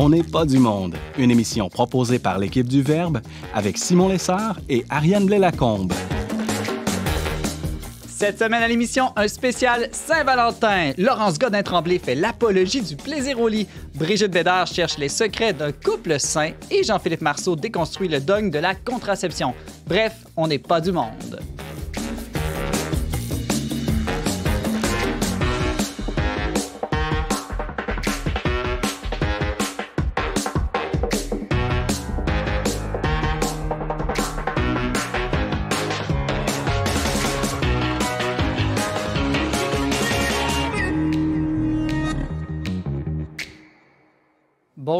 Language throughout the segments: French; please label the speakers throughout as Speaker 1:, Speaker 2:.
Speaker 1: On n'est pas du monde, une émission proposée par l'équipe du Verbe avec Simon Lessard et Ariane Blais-Lacombe.
Speaker 2: Cette semaine à l'émission, un spécial Saint-Valentin. Laurence Godin-Tremblay fait l'apologie du plaisir au lit. Brigitte Bédard cherche les secrets d'un couple sain et Jean-Philippe Marceau déconstruit le dogme de la contraception. Bref, on n'est pas du monde.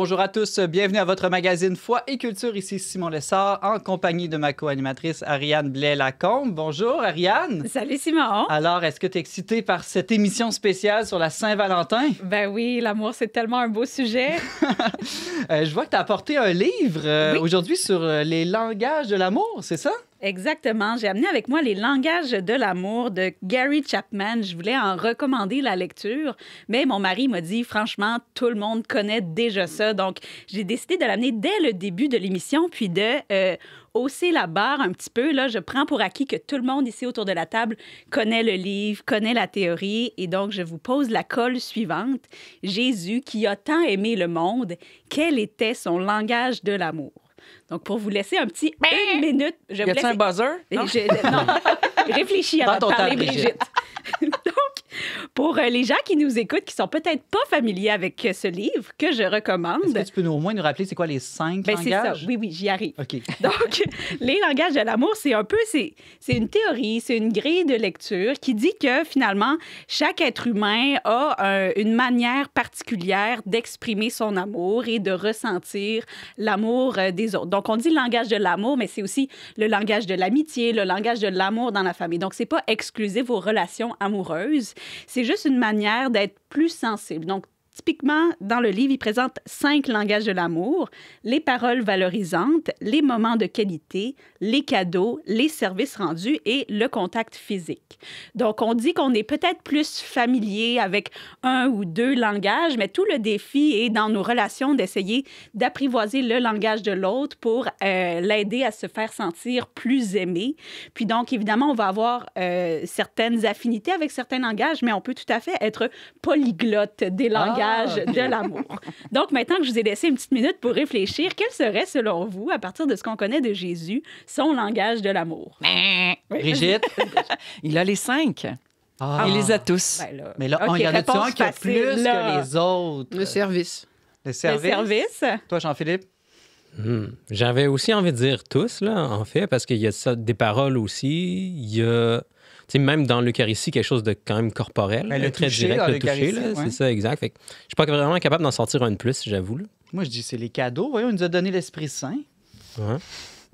Speaker 2: Bonjour à tous, bienvenue à votre magazine Foi et Culture. Ici Simon Lessard en compagnie de ma co-animatrice Ariane Blais-Lacombe. Bonjour Ariane.
Speaker 3: Salut Simon.
Speaker 2: Alors, est-ce que tu es excitée par cette émission spéciale sur la Saint-Valentin?
Speaker 3: Ben oui, l'amour, c'est tellement un beau sujet.
Speaker 2: Euh, je vois que tu as apporté un livre euh, aujourd'hui sur euh, les langages de l'amour, c'est ça?
Speaker 3: Exactement. J'ai amené avec moi Les langages de l'amour de Gary Chapman. Je voulais en recommander la lecture, mais mon mari m'a dit, franchement, tout le monde connaît déjà ça. Donc, j'ai décidé de l'amener dès le début de l'émission, puis de euh, hausser la barre un petit peu. Là, je prends pour acquis que tout le monde ici autour de la table connaît le livre, connaît la théorie, et donc je vous pose la colle suivante. Jésus, qui a tant aimé le monde, quel était son langage de l'amour? Donc, pour vous laisser un petit ben! une minute, je y vous un buzzer? Non? Je... non. à parler, Brigitte pour euh, les gens qui nous écoutent, qui sont peut-être pas familiers avec euh, ce livre que je recommande. Est-ce que tu peux nous, au moins nous rappeler c'est quoi les cinq ben, c'est Ça. Oui, oui, j'y arrive. Ok. Donc, les langages de l'amour, c'est un peu, c'est une théorie, c'est une grille de lecture qui dit que finalement, chaque être humain a euh, une manière particulière d'exprimer son amour et de ressentir l'amour des autres. Donc, on dit le langage de l'amour, mais c'est aussi le langage de l'amitié, le langage de l'amour dans la famille. Donc, c'est pas exclusif aux relations amoureuses. C'est juste une manière d'être plus sensible. Donc, Typiquement, dans le livre, il présente cinq langages de l'amour, les paroles valorisantes, les moments de qualité, les cadeaux, les services rendus et le contact physique. Donc, on dit qu'on est peut-être plus familier avec un ou deux langages, mais tout le défi est dans nos relations d'essayer d'apprivoiser le langage de l'autre pour euh, l'aider à se faire sentir plus aimé. Puis donc, évidemment, on va avoir euh, certaines affinités avec certains langages, mais on peut tout à fait être polyglotte des ah, langages. Ah, de l'amour. Donc, maintenant que je vous ai laissé une petite minute pour réfléchir, quel serait, selon vous, à partir de ce qu'on connaît de Jésus, son langage de l'amour? Brigitte,
Speaker 4: il a les cinq. Ah. Il les a tous. Ben Mais là, oh, y en a qui a plus que les
Speaker 2: autres. Le service. Le service. Toi, Jean-Philippe?
Speaker 1: Hmm. J'avais aussi envie de dire tous, là, en fait, parce qu'il y a des paroles aussi. Il y a sais, même dans l'Eucharistie, quelque chose de quand même corporel, ben, le très direct, le toucher, c'est ça, exact. Je je suis pas vraiment capable d'en sortir un de plus, j'avoue.
Speaker 3: Moi, je dis, c'est les cadeaux. Voyons, on nous a donné l'Esprit Saint. Ouais.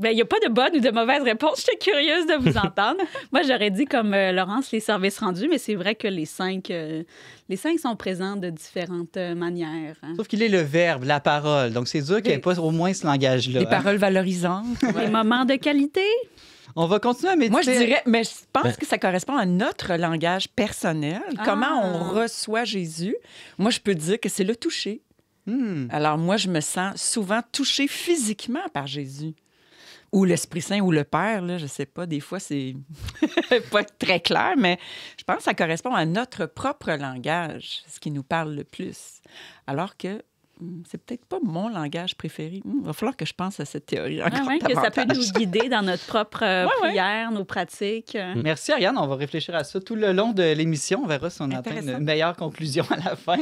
Speaker 3: Ben, il n'y a pas de bonne ou de mauvaise réponse. J'étais curieuse de vous entendre. Moi, j'aurais dit comme euh, Laurence, les services rendus, mais c'est vrai que les cinq, euh, les cinq sont présents de différentes euh, manières. Hein. Sauf
Speaker 2: qu'il est le verbe, la parole. Donc, c'est dur qu'il n'y ait pas au moins ce langage-là. Des hein. paroles
Speaker 4: valorisantes. Des moments de qualité. On va continuer à méditer. Moi, je dirais, mais je pense ben. que ça correspond à notre langage personnel. Ah. Comment on reçoit Jésus. Moi, je peux dire que c'est le toucher. Hmm. Alors, moi, je me sens souvent touché physiquement par Jésus ou l'Esprit Saint ou le Père, là, je sais pas, des fois c'est pas très clair, mais je pense que ça correspond à notre propre langage, ce qui nous parle le plus. Alors que Hmm, c'est peut-être pas mon langage préféré. Il hmm, va falloir que je pense à cette théorie ah, que ça peut nous guider
Speaker 3: dans notre propre euh, prière, nos pratiques. Euh. Hmm.
Speaker 4: Merci, Ariane.
Speaker 2: On va réfléchir à ça tout le long de l'émission. On verra si on atteint une meilleure conclusion à la fin.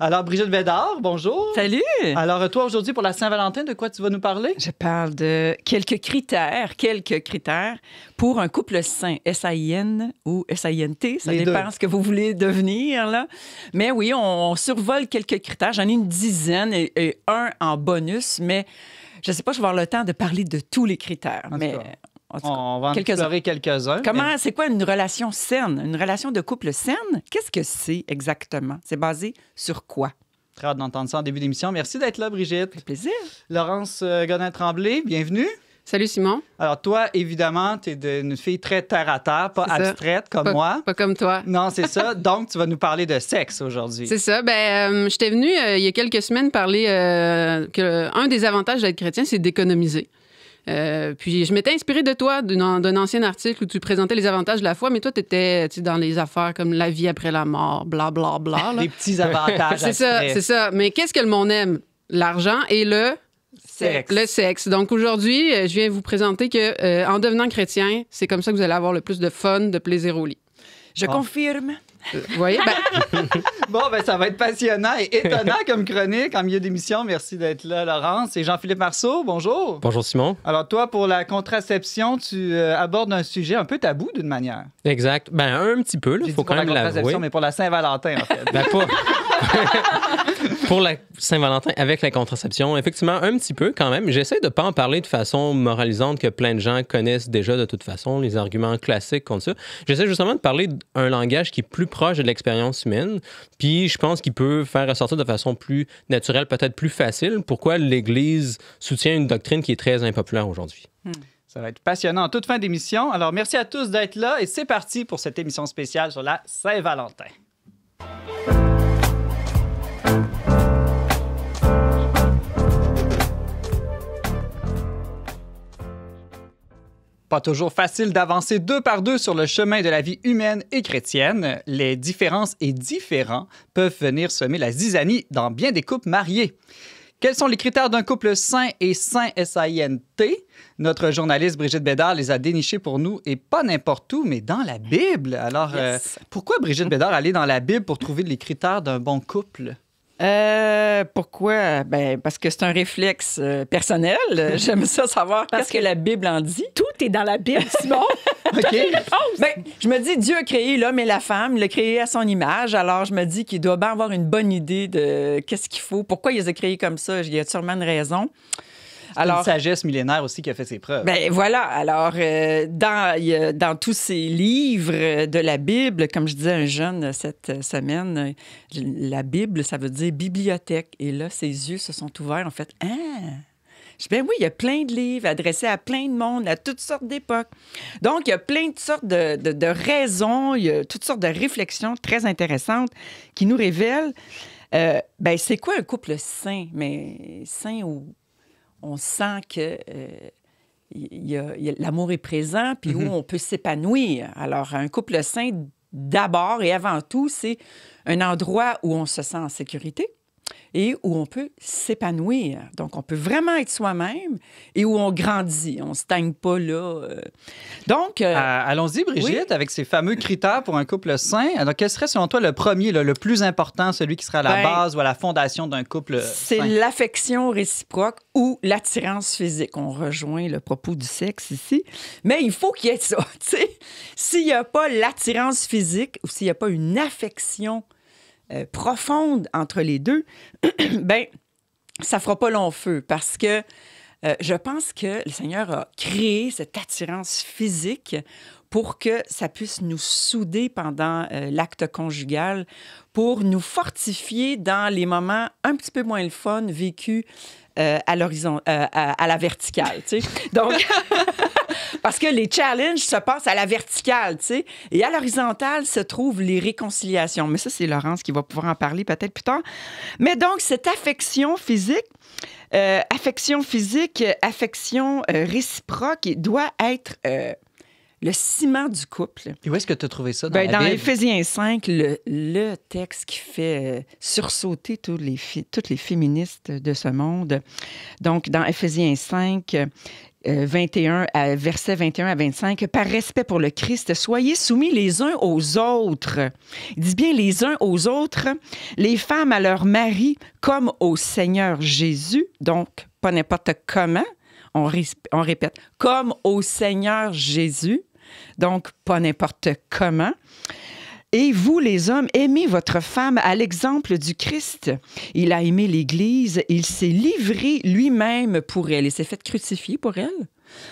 Speaker 2: Alors,
Speaker 4: Brigitte Bédard, bonjour. Salut. Alors, toi, aujourd'hui, pour la Saint-Valentin, de quoi tu vas nous parler? Je parle de quelques critères, quelques critères pour un couple sain, S-A-I-N ou S-A-I-N-T. Ça dépend ce que vous voulez devenir, là. Mais oui, on survole quelques critères. J'en ai une dizaine et, un en bonus, mais je ne sais pas, je vais avoir le temps de parler de tous les critères. mais tout cas, on va en explorer
Speaker 2: quelques-uns.
Speaker 4: Comment, c'est quoi une relation saine? Une relation de couple saine, qu'est-ce que c'est exactement? C'est basé sur quoi? Très hâte d'entendre ça en début d'émission. Merci d'être là, Brigitte. Avec plaisir. Laurence euh, godin tremblay
Speaker 2: bienvenue. Salut Simon. Alors toi, évidemment, tu es une fille très terre à terre, pas abstraite comme moi. Pas comme toi. Non, c'est ça. Donc tu vas nous parler de sexe aujourd'hui. C'est
Speaker 5: ça. Ben, euh, je j'étais venu euh, il y a quelques semaines parler qu'un euh, que un des avantages d'être chrétien, c'est d'économiser. puis je m'étais inspirée de toi, d'un ancien article où tu présentais les avantages de la foi, mais toi, tu étais dans les affaires comme la vie après la mort, bla, bla, bla. les petits avantages. c'est ça, c'est ça. Mais qu'est-ce que le monde aime? L'argent et le le sexe. Donc aujourd'hui, euh, je viens vous présenter que euh, en devenant chrétien, c'est comme ça que vous allez avoir le plus de fun, de plaisir au lit. Je ah.
Speaker 4: confirme.
Speaker 2: Euh,
Speaker 5: vous voyez? Ben,
Speaker 2: bon, ben, ça va être passionnant et étonnant comme chronique en milieu d'émission. Merci d'être là, Laurence. Et Jean-Philippe Marceau, bonjour. Bonjour, Simon. Alors, toi, pour la contraception, tu abordes un sujet un peu tabou d'une manière.
Speaker 1: Exact. Ben, un petit peu, il faut quand même l'avouer. Mais
Speaker 2: pour la Saint-Valentin, en fait.
Speaker 1: Ben, pas... pour la Saint-Valentin avec la contraception, effectivement, un petit peu quand même. J'essaie de ne pas en parler de façon moralisante que plein de gens connaissent déjà de toute façon, les arguments classiques contre ça. J'essaie justement de parler d'un langage qui est plus proche de l'expérience humaine, puis je pense qu'il peut faire ressortir de façon plus naturelle, peut-être plus facile, pourquoi l'Église soutient une doctrine qui est très impopulaire aujourd'hui. Hmm.
Speaker 2: Ça va être passionnant en toute fin d'émission. Alors, merci à tous d'être là et c'est parti pour cette émission spéciale sur la Saint-Valentin. Pas toujours facile d'avancer deux par deux sur le chemin de la vie humaine et chrétienne. Les différences et différents peuvent venir semer la zizanie dans bien des couples mariés. Quels sont les critères d'un couple saint et saint, S-I-N-T? Notre journaliste Brigitte Bédard les a dénichés pour nous et pas n'importe où, mais dans la Bible.
Speaker 4: Alors, euh, pourquoi Brigitte Bédard aller dans la Bible pour trouver les critères d'un bon couple? Euh, pourquoi? Ben, parce que c'est un réflexe euh, personnel. J'aime ça savoir Parce ce que... la Bible en dit. Tout est dans la Bible, Simon. Ben, je me dis, Dieu a créé l'homme et la femme, l'a créé à son image. Alors, je me dis qu'il doit bien avoir une bonne idée de qu'est-ce qu'il faut, pourquoi il les a créés comme ça. Il y a sûrement une raison. Alors, une sagesse millénaire aussi qui a fait ses preuves. Ben voilà. Alors, euh, dans, dans tous ces livres de la Bible, comme je disais à un jeune euh, cette euh, semaine, la Bible, ça veut dire bibliothèque. Et là, ses yeux se sont ouverts. En fait, ah! Je dis, ben oui, il y a plein de livres adressés à plein de monde, à toutes sortes d'époques. Donc, il y a plein de sortes de, raisons, il y a toutes sortes de réflexions très intéressantes qui nous révèlent, euh, ben c'est quoi un couple saint, Mais saint ou on sent que euh, l'amour est présent, puis où mhm. on peut s'épanouir. Alors, un couple sain, d'abord et avant tout, c'est un endroit où on se sent en sécurité, et où on peut s'épanouir. Donc, on peut vraiment être soi-même et où on grandit. On ne stagne pas là. Euh. Donc. Euh, ah, allons-y, Brigitte,
Speaker 2: avec ces fameux critères pour un couple sain. Alors, quel serait, selon toi, le premier, le plus important, celui qui sera la ben, base ou à la fondation d'un couple sain? C'est
Speaker 4: l'affection réciproque ou l'attirance physique. On rejoint le propos du sexe ici. Mais il faut qu'il y ait ça. S'il n'y a pas l'attirance physique ou s'il n'y a pas une affection euh, profonde entre les deux, ben ça fera pas long feu parce que euh, je pense que le Seigneur a créé cette attirance physique pour que ça puisse nous souder pendant euh, l'acte conjugal, pour nous fortifier dans les moments un petit peu moins le fun vécus euh, à l'horizon, euh, à, la verticale. Donc, parce que les challenges se passent à la verticale, tu sais, et à l'horizontale se trouvent les réconciliations. Mais ça, c'est Laurence qui va pouvoir en parler peut-être plus tard. Mais donc, cette affection physique, euh, affection physique, affection réciproque, doit être le ciment du couple. Et où est-ce que tu as trouvé ça dans ben, Dans Éphésiens 5, le, texte qui fait euh, sursauter toutes les, toutes les féministes de ce monde. Donc, dans Éphésiens 5, 21 euh, à, verset 21 à 25, par respect pour le Christ, soyez soumis les uns aux autres. Il dit bien les uns aux autres, les femmes à leur mari comme au Seigneur Jésus, donc pas n'importe comment, on, on répète, comme au Seigneur Jésus, donc pas n'importe comment. Et vous, les hommes, aimez votre femme à l'exemple du Christ. Il a aimé l'Église, il s'est livré lui-même pour elle, et s'est fait crucifier pour elle.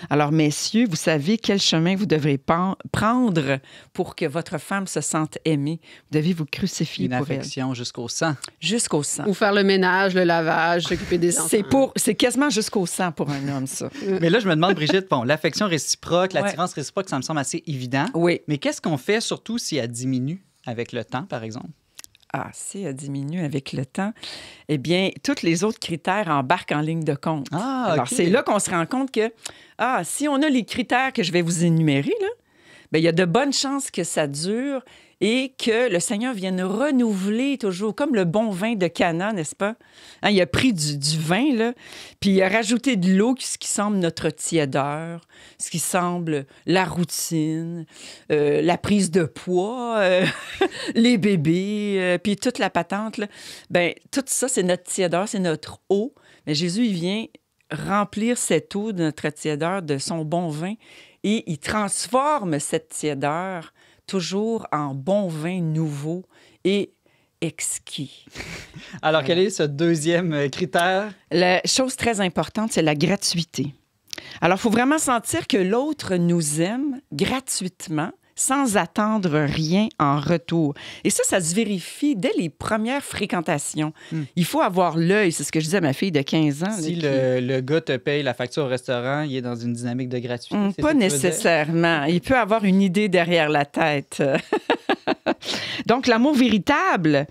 Speaker 4: Alors, messieurs, vous savez quel chemin vous devrez prendre pour que votre femme se sente aimée. Vous devez vous crucifier Une affection jusqu'au sang. Jusqu'au sang. Ou
Speaker 5: faire le ménage, le lavage, s'occuper des enfants. C'est pour, c'est quasiment jusqu'au sang pour un homme, ça.
Speaker 2: mais là, je me demande, Brigitte, bon, l'affection réciproque, l'attirance réciproque, ça me semble assez évident. Oui. Mais qu'est-ce qu'on fait
Speaker 4: surtout si elle diminue
Speaker 2: avec le temps, par exemple?
Speaker 4: si, elle euh, diminué avec le temps, eh bien, tous les autres critères embarquent en ligne de compte. Ah, Alors, c'est là qu'on se rend compte que, ah, si on a les critères que je vais vous énumérer, là, bien, il y a de bonnes chances que ça dure et que le Seigneur vienne renouveler toujours, comme le bon vin de Cana, n'est-ce pas? Hein, il a pris du, vin, là, puis il a rajouté de l'eau, ce qui semble notre tiédeur, ce qui semble la routine, euh, la prise de poids, euh, les bébés, euh, puis toute la patente. Ben, tout ça, c'est notre tiédeur, c'est notre eau. Mais Jésus, il vient remplir cette eau de notre tiédeur, de son bon vin, et il transforme cette tiédeur toujours en bon vin nouveau et exquis. Alors, quel est ce deuxième euh, critère? La chose très importante, c'est la gratuité. Alors, il faut vraiment sentir que l'autre nous aime gratuitement sans attendre rien en retour. Et ça, ça se vérifie dès les premières fréquentations. Hmm. Il faut avoir l'œil, c'est ce que je disais à ma fille de 15 ans. Si
Speaker 2: le, gars te paye la facture au restaurant, il est dans une dynamique de gratuité. Hmm, pas nécessairement.
Speaker 4: Il peut avoir une idée derrière la tête. Donc, l'amour véritable,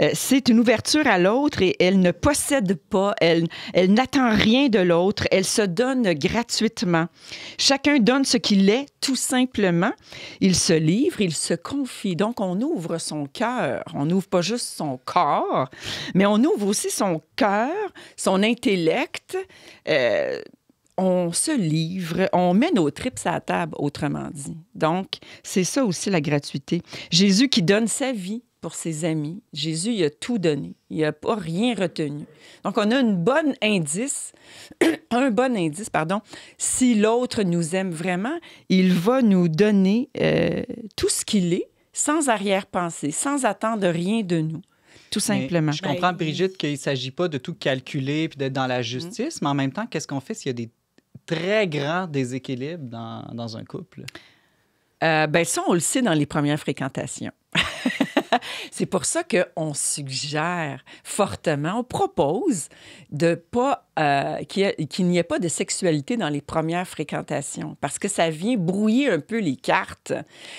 Speaker 4: euh, c'est une ouverture à l'autre et elle ne possède pas, elle, n'attend rien de l'autre, elle se donne gratuitement. Chacun donne ce qu'il est, tout simplement. Il se livre, il se confie. Donc, on ouvre son cœur. On n'ouvre pas juste son corps, mais on ouvre aussi son cœur, son intellect. Euh, on se livre, on met nos tripes à la table, autrement dit. Donc, c'est ça aussi la gratuité. Jésus qui donne sa vie pour ses amis. Jésus, il a tout donné. Il n'a pas rien retenu. Donc, on a une bonne indice, un bon indice, pardon. Si l'autre nous aime vraiment, il va nous donner euh, tout ce qu'il est, sans arrière-pensée, sans attendre rien de nous tout simplement. je comprends, ben, Brigitte,
Speaker 2: qu'il ne s'agit pas de tout calculer puis d'être dans la mm-hmm. justice, mais en même temps, qu'est-ce qu'on fait s'il y a des très
Speaker 4: grand déséquilibre dans, un couple? Euh, ben ça, on le sait dans les premières fréquentations. c'est pour ça qu'on suggère fortement, on propose de pas euh, qu'il n'y ait pas de sexualité dans les premières fréquentations, parce que ça vient brouiller un peu les cartes.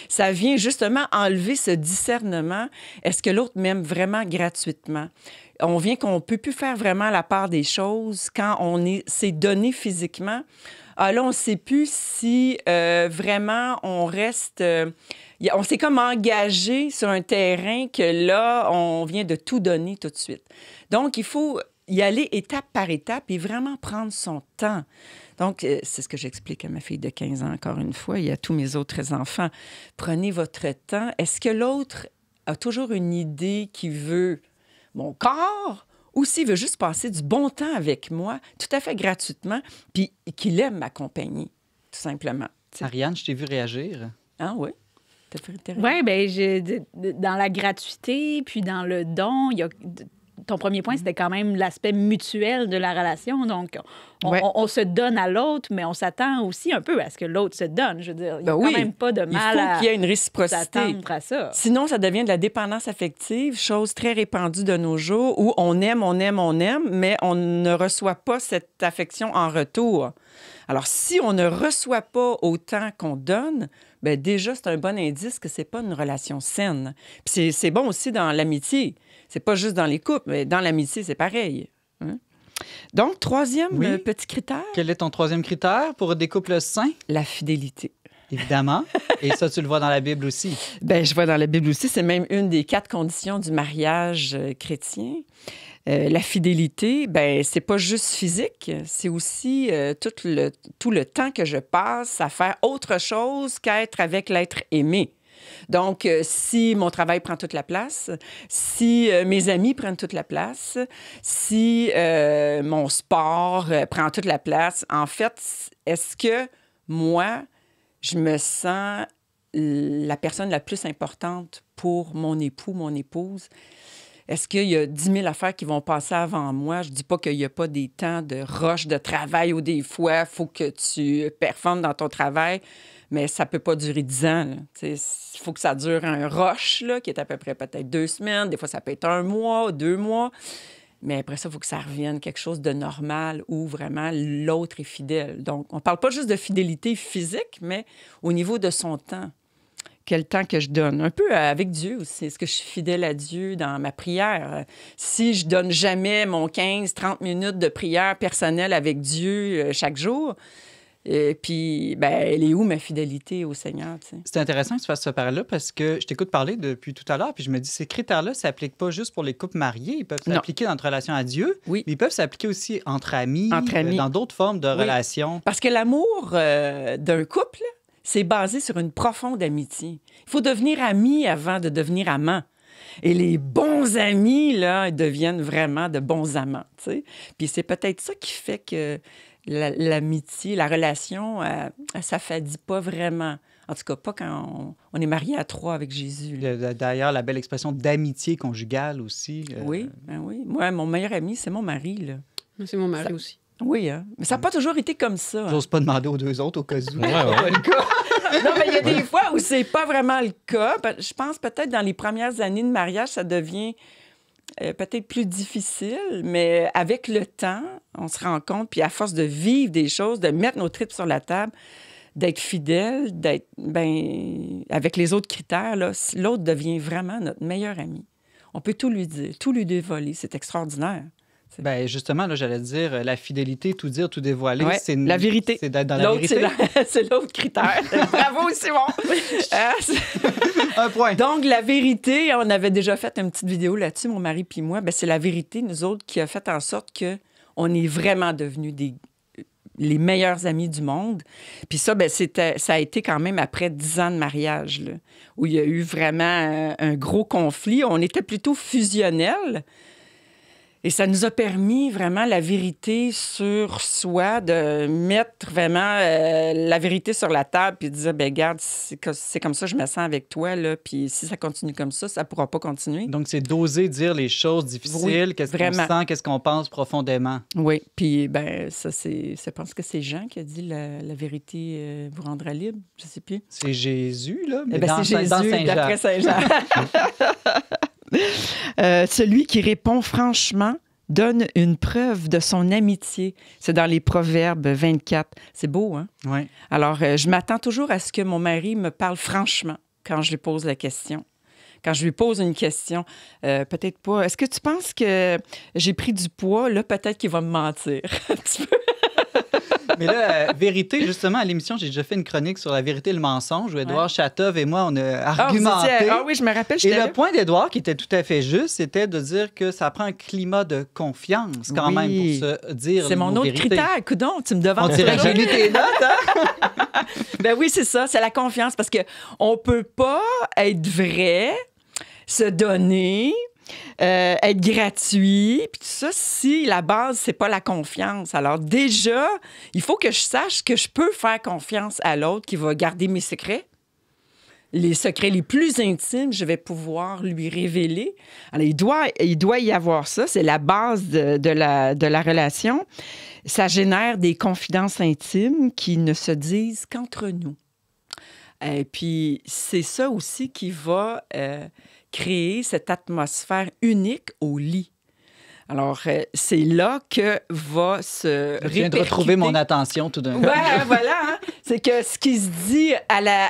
Speaker 4: Ça vient justement enlever ce discernement. Est-ce que l'autre m'aime vraiment gratuitement? on vient qu'on peut plus faire vraiment la part des choses quand on s'est donné physiquement. Alors ah, on ne sait plus si euh, vraiment on reste. Euh, on s'est comme engagé sur un terrain que là, on vient de tout donner tout de suite. Donc, il faut y aller étape par étape et vraiment prendre son temps. Donc, euh, c'est ce que j'explique à ma fille de 15 ans, encore une fois, et à tous mes autres enfants. Prenez votre temps. Est-ce que l'autre a toujours une idée qui veut mon corps ou s'il veut juste passer du bon temps avec moi, tout à fait gratuitement, puis qu'il aime m'accompagner, tout simplement. Ariane, je t'ai vu réagir. Ah oui?
Speaker 3: Oui, bien, dans la gratuité, puis dans le don, il y a ton premier point, c'était quand même l'aspect mutuel de la relation. Donc, on, se donne à l'autre, mais on s'attend aussi un peu à ce que l'autre se donne. Je veux dire, il n'y a ben quand même pas de mal il qu'il y ait une réciprocité. À
Speaker 4: Sinon, ça devient de la dépendance affective, chose très répandue de nos jours, où on aime, on aime, on aime, mais on ne reçoit pas cette affection en retour. Alors, si on ne reçoit pas autant qu'on donne, ben déjà, c'est un bon indice que c'est pas une relation saine. Puis c'est bon aussi dans l'amitié. C'est pas juste dans les couples, mais dans l'amitié, c'est pareil. Hein. Donc, troisième euh, petit critère. Quel est ton troisième critère pour des couples sains? La fidélité. Évidemment. Et ça, tu le vois dans la Bible aussi. Ben, je vois dans la Bible aussi. C'est même une des quatre conditions du mariage euh, chrétien. Euh, la fidélité, ben c'est pas juste physique, c'est aussi tout, le, tout le temps que je passe à faire autre chose qu'être avec l'être aimé. Donc, euh, si mon travail prend toute la place, si euh, mes amis prennent toute la place, si euh, mon sport prend toute la place, en fait, est-ce que moi, je me sens la personne la plus importante pour mon époux, mon épouse? Est-ce qu'il y a 10 000 affaires qui vont passer avant moi? Je ne dis pas qu'il n'y a pas des temps de roche de travail ou des fois, il faut que tu performes dans ton travail mais ça peut pas durer dix ans. Il faut que ça dure un rush, là, qui est à peu près peut-être deux semaines. Des fois, ça peut être un mois, deux mois. Mais après ça, il faut que ça revienne quelque chose de normal où vraiment l'autre est fidèle. Donc, on ne parle pas juste de fidélité physique, mais au niveau de son temps. Quel temps que je donne? Un peu avec Dieu aussi. Est-ce que je suis fidèle à Dieu dans ma prière? Si je donne jamais mon 15-30 minutes de prière personnelle avec Dieu euh, chaque jour, et euh, puis, ben, elle est où ma fidélité au Seigneur? C'est intéressant que tu fasses ça par là parce
Speaker 2: que je t'écoute parler depuis tout à l'heure, puis je me dis, ces critères-là ne s'appliquent pas juste pour les couples mariés. Ils peuvent s'appliquer dans notre relation à Dieu, oui. mais ils peuvent s'appliquer aussi entre amis, euh, dans d'autres formes de relations.
Speaker 4: Parce que l'amour euh, d'un couple, c'est basé sur une profonde amitié. Il faut devenir ami avant de devenir amant. Et les bons amis, là, deviennent vraiment de bons amants. Puis c'est peut-être ça qui fait que l'amitié, la, relation, euh, ça ne fadit pas vraiment. En tout cas, pas quand on, est marié à trois avec Jésus. D'ailleurs, la belle expression d'amitié conjugale aussi. Euh, oui, ben oui. Moi, mon meilleur ami, c'est mon mari.
Speaker 5: C'est mon mari aussi. Oui,
Speaker 4: hein. mais ça n'a pas toujours été comme
Speaker 5: ça. Hein. J'ose pas
Speaker 2: demander aux deux autres au cas où. non,
Speaker 4: mais il y a des fois où c'est pas vraiment le cas. Je pense peut-être dans les premières années de mariage, ça devient euh, peut-être plus difficile, mais avec le temps, on se rend compte, puis à force de vivre des choses, de mettre nos tripes sur la table, d'être fidèle, d'être ben avec les autres critères, l'autre devient vraiment notre meilleur ami. On peut tout lui dire, tout lui dévoiler, c'est extraordinaire. Ben justement, là, j'allais dire, euh, la fidélité, tout dire, tout dévoiler, c'est la vérité. C'est d'être dans la vérité. C'est l'autre critère. Bravo, Simon. Euh, un point. Donc, la vérité, on avait déjà fait une petite vidéo là-dessus, mon mari puis moi. Ben, c'est la vérité, nous autres, qui a fait en sorte que on est vraiment devenus des euh, les meilleurs amis du monde. Puis ça, ben, c'était, ça a été quand même après dix ans de mariage, où il y a eu vraiment un, un gros conflit. On était plutôt fusionnels, et ça nous a permis vraiment la vérité sur soi, de mettre vraiment euh, la vérité sur la table, puis de dire, ben garde, c'est comme ça, je me sens avec toi, là, puis si ça continue comme ça, ça ne pourra pas continuer. Donc,
Speaker 2: c'est d'oser dire les choses
Speaker 4: difficiles, qu'est-ce qu'on sent, qu'est-ce qu'on pense profondément. Oui, puis ben ça, c'est, je pense que c'est Jean qui a dit la, vérité euh, vous rendra libre, je sais plus. C'est
Speaker 2: Jésus, là, eh mais ben, dans, Jésus, Saint-Jean.
Speaker 4: Euh, celui qui répond franchement donne une preuve de son amitié. C'est dans les Proverbes 24. C'est beau, hein? Oui. Alors, euh, je m'attends toujours à ce que mon mari me parle franchement quand je lui pose la question. Quand je lui pose une question, euh, peut-être pas. Est-ce que tu penses que j'ai pris du poids? Là, peut-être qu'il va me mentir Mais là, euh, vérité,
Speaker 2: justement, à l'émission, j'ai déjà fait une chronique sur la vérité et le mensonge où Edouard ouais. Chatov et moi, on a ah, argumenté. Ah, ah oui,
Speaker 4: je me rappelle. Je et le
Speaker 2: point d'Edouard qui était tout à fait juste, c'était de dire que ça prend un climat de
Speaker 4: confiance
Speaker 2: quand même pour se dire. C'est mon autre critère,
Speaker 4: coudon, tu me devances. On dirait que j'ai lu tes notes, hein? ben oui, c'est ça, c'est la confiance parce qu'on ne peut pas être vrai, se donner, euh, être gratuit, puis tout ça, si la base, c'est pas la confiance. Alors déjà, il faut que je sache que je peux faire confiance à l'autre qui va garder mes secrets. Les secrets les plus intimes, je vais pouvoir lui révéler. Alors, il doit, il doit y avoir ça. C'est la base de, la, de la relation. Ça génère des confidences intimes qui ne se disent qu'entre nous. Et puis, c'est ça aussi qui va... Euh, créer cette atmosphère unique au lit. Alors, euh, c'est là que va se. Je viens retrouver mon attention tout d'un coup. Oui, voilà. Hein. C'est que ce qui se dit à la,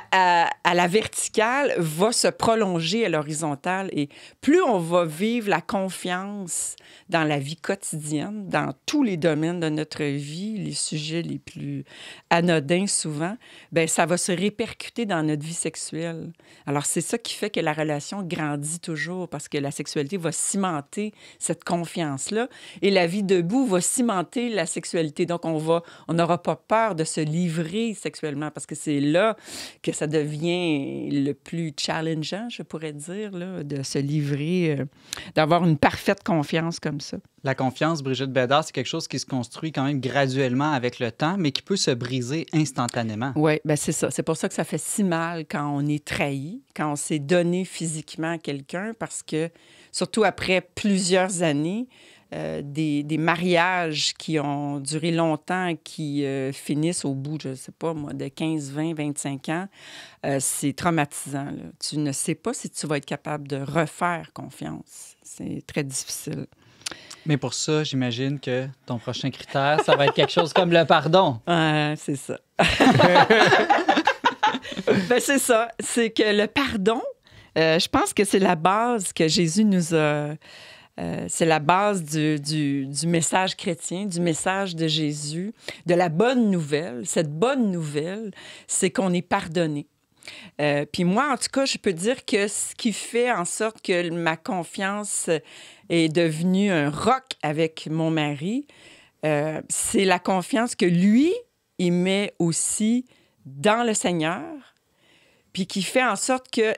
Speaker 4: la verticale va se prolonger à l'horizontale. Et plus on va vivre la confiance dans la vie quotidienne, dans tous les domaines de notre vie, les sujets les plus anodins souvent, ben ça va se répercuter dans notre vie sexuelle. Alors, c'est ça qui fait que la relation grandit toujours parce que la sexualité va cimenter cette confiance et la vie debout va cimenter la sexualité. Donc, on va, on n'aura pas peur de se livrer sexuellement parce que c'est là que ça devient le plus challengeant, je pourrais dire, là, de se livrer, euh, d'avoir une parfaite confiance comme ça.
Speaker 2: La confiance, Brigitte Bédard, c'est quelque chose qui se construit quand même graduellement avec le temps, mais qui peut se briser
Speaker 4: instantanément. Oui, ben c'est ça. C'est pour ça que ça fait si mal quand on est trahi, quand on s'est donné physiquement à quelqu'un, parce que surtout après plusieurs années. Euh, des, des, mariages qui ont duré longtemps, qui euh, finissent au bout, je ne sais pas moi, de 15, 20, 25 ans, euh, c'est traumatisant. Tu ne sais pas si tu vas être capable de refaire confiance. C'est très difficile.
Speaker 2: Mais pour ça, j'imagine que ton prochain critère, ça va être quelque chose
Speaker 4: comme le pardon. c'est ça. Ben, c'est ça. C'est que le pardon, euh, je pense que c'est la base que Jésus nous a. Euh, c'est la base du, du, message chrétien, du message de Jésus, de la bonne nouvelle. Cette bonne nouvelle, c'est qu'on est pardonné. Euh, puis moi, en tout cas, je peux dire que ce qui fait en sorte que ma confiance est devenue un roc avec mon mari, c'est la confiance que lui, il met aussi dans le Seigneur, puis qui fait en sorte que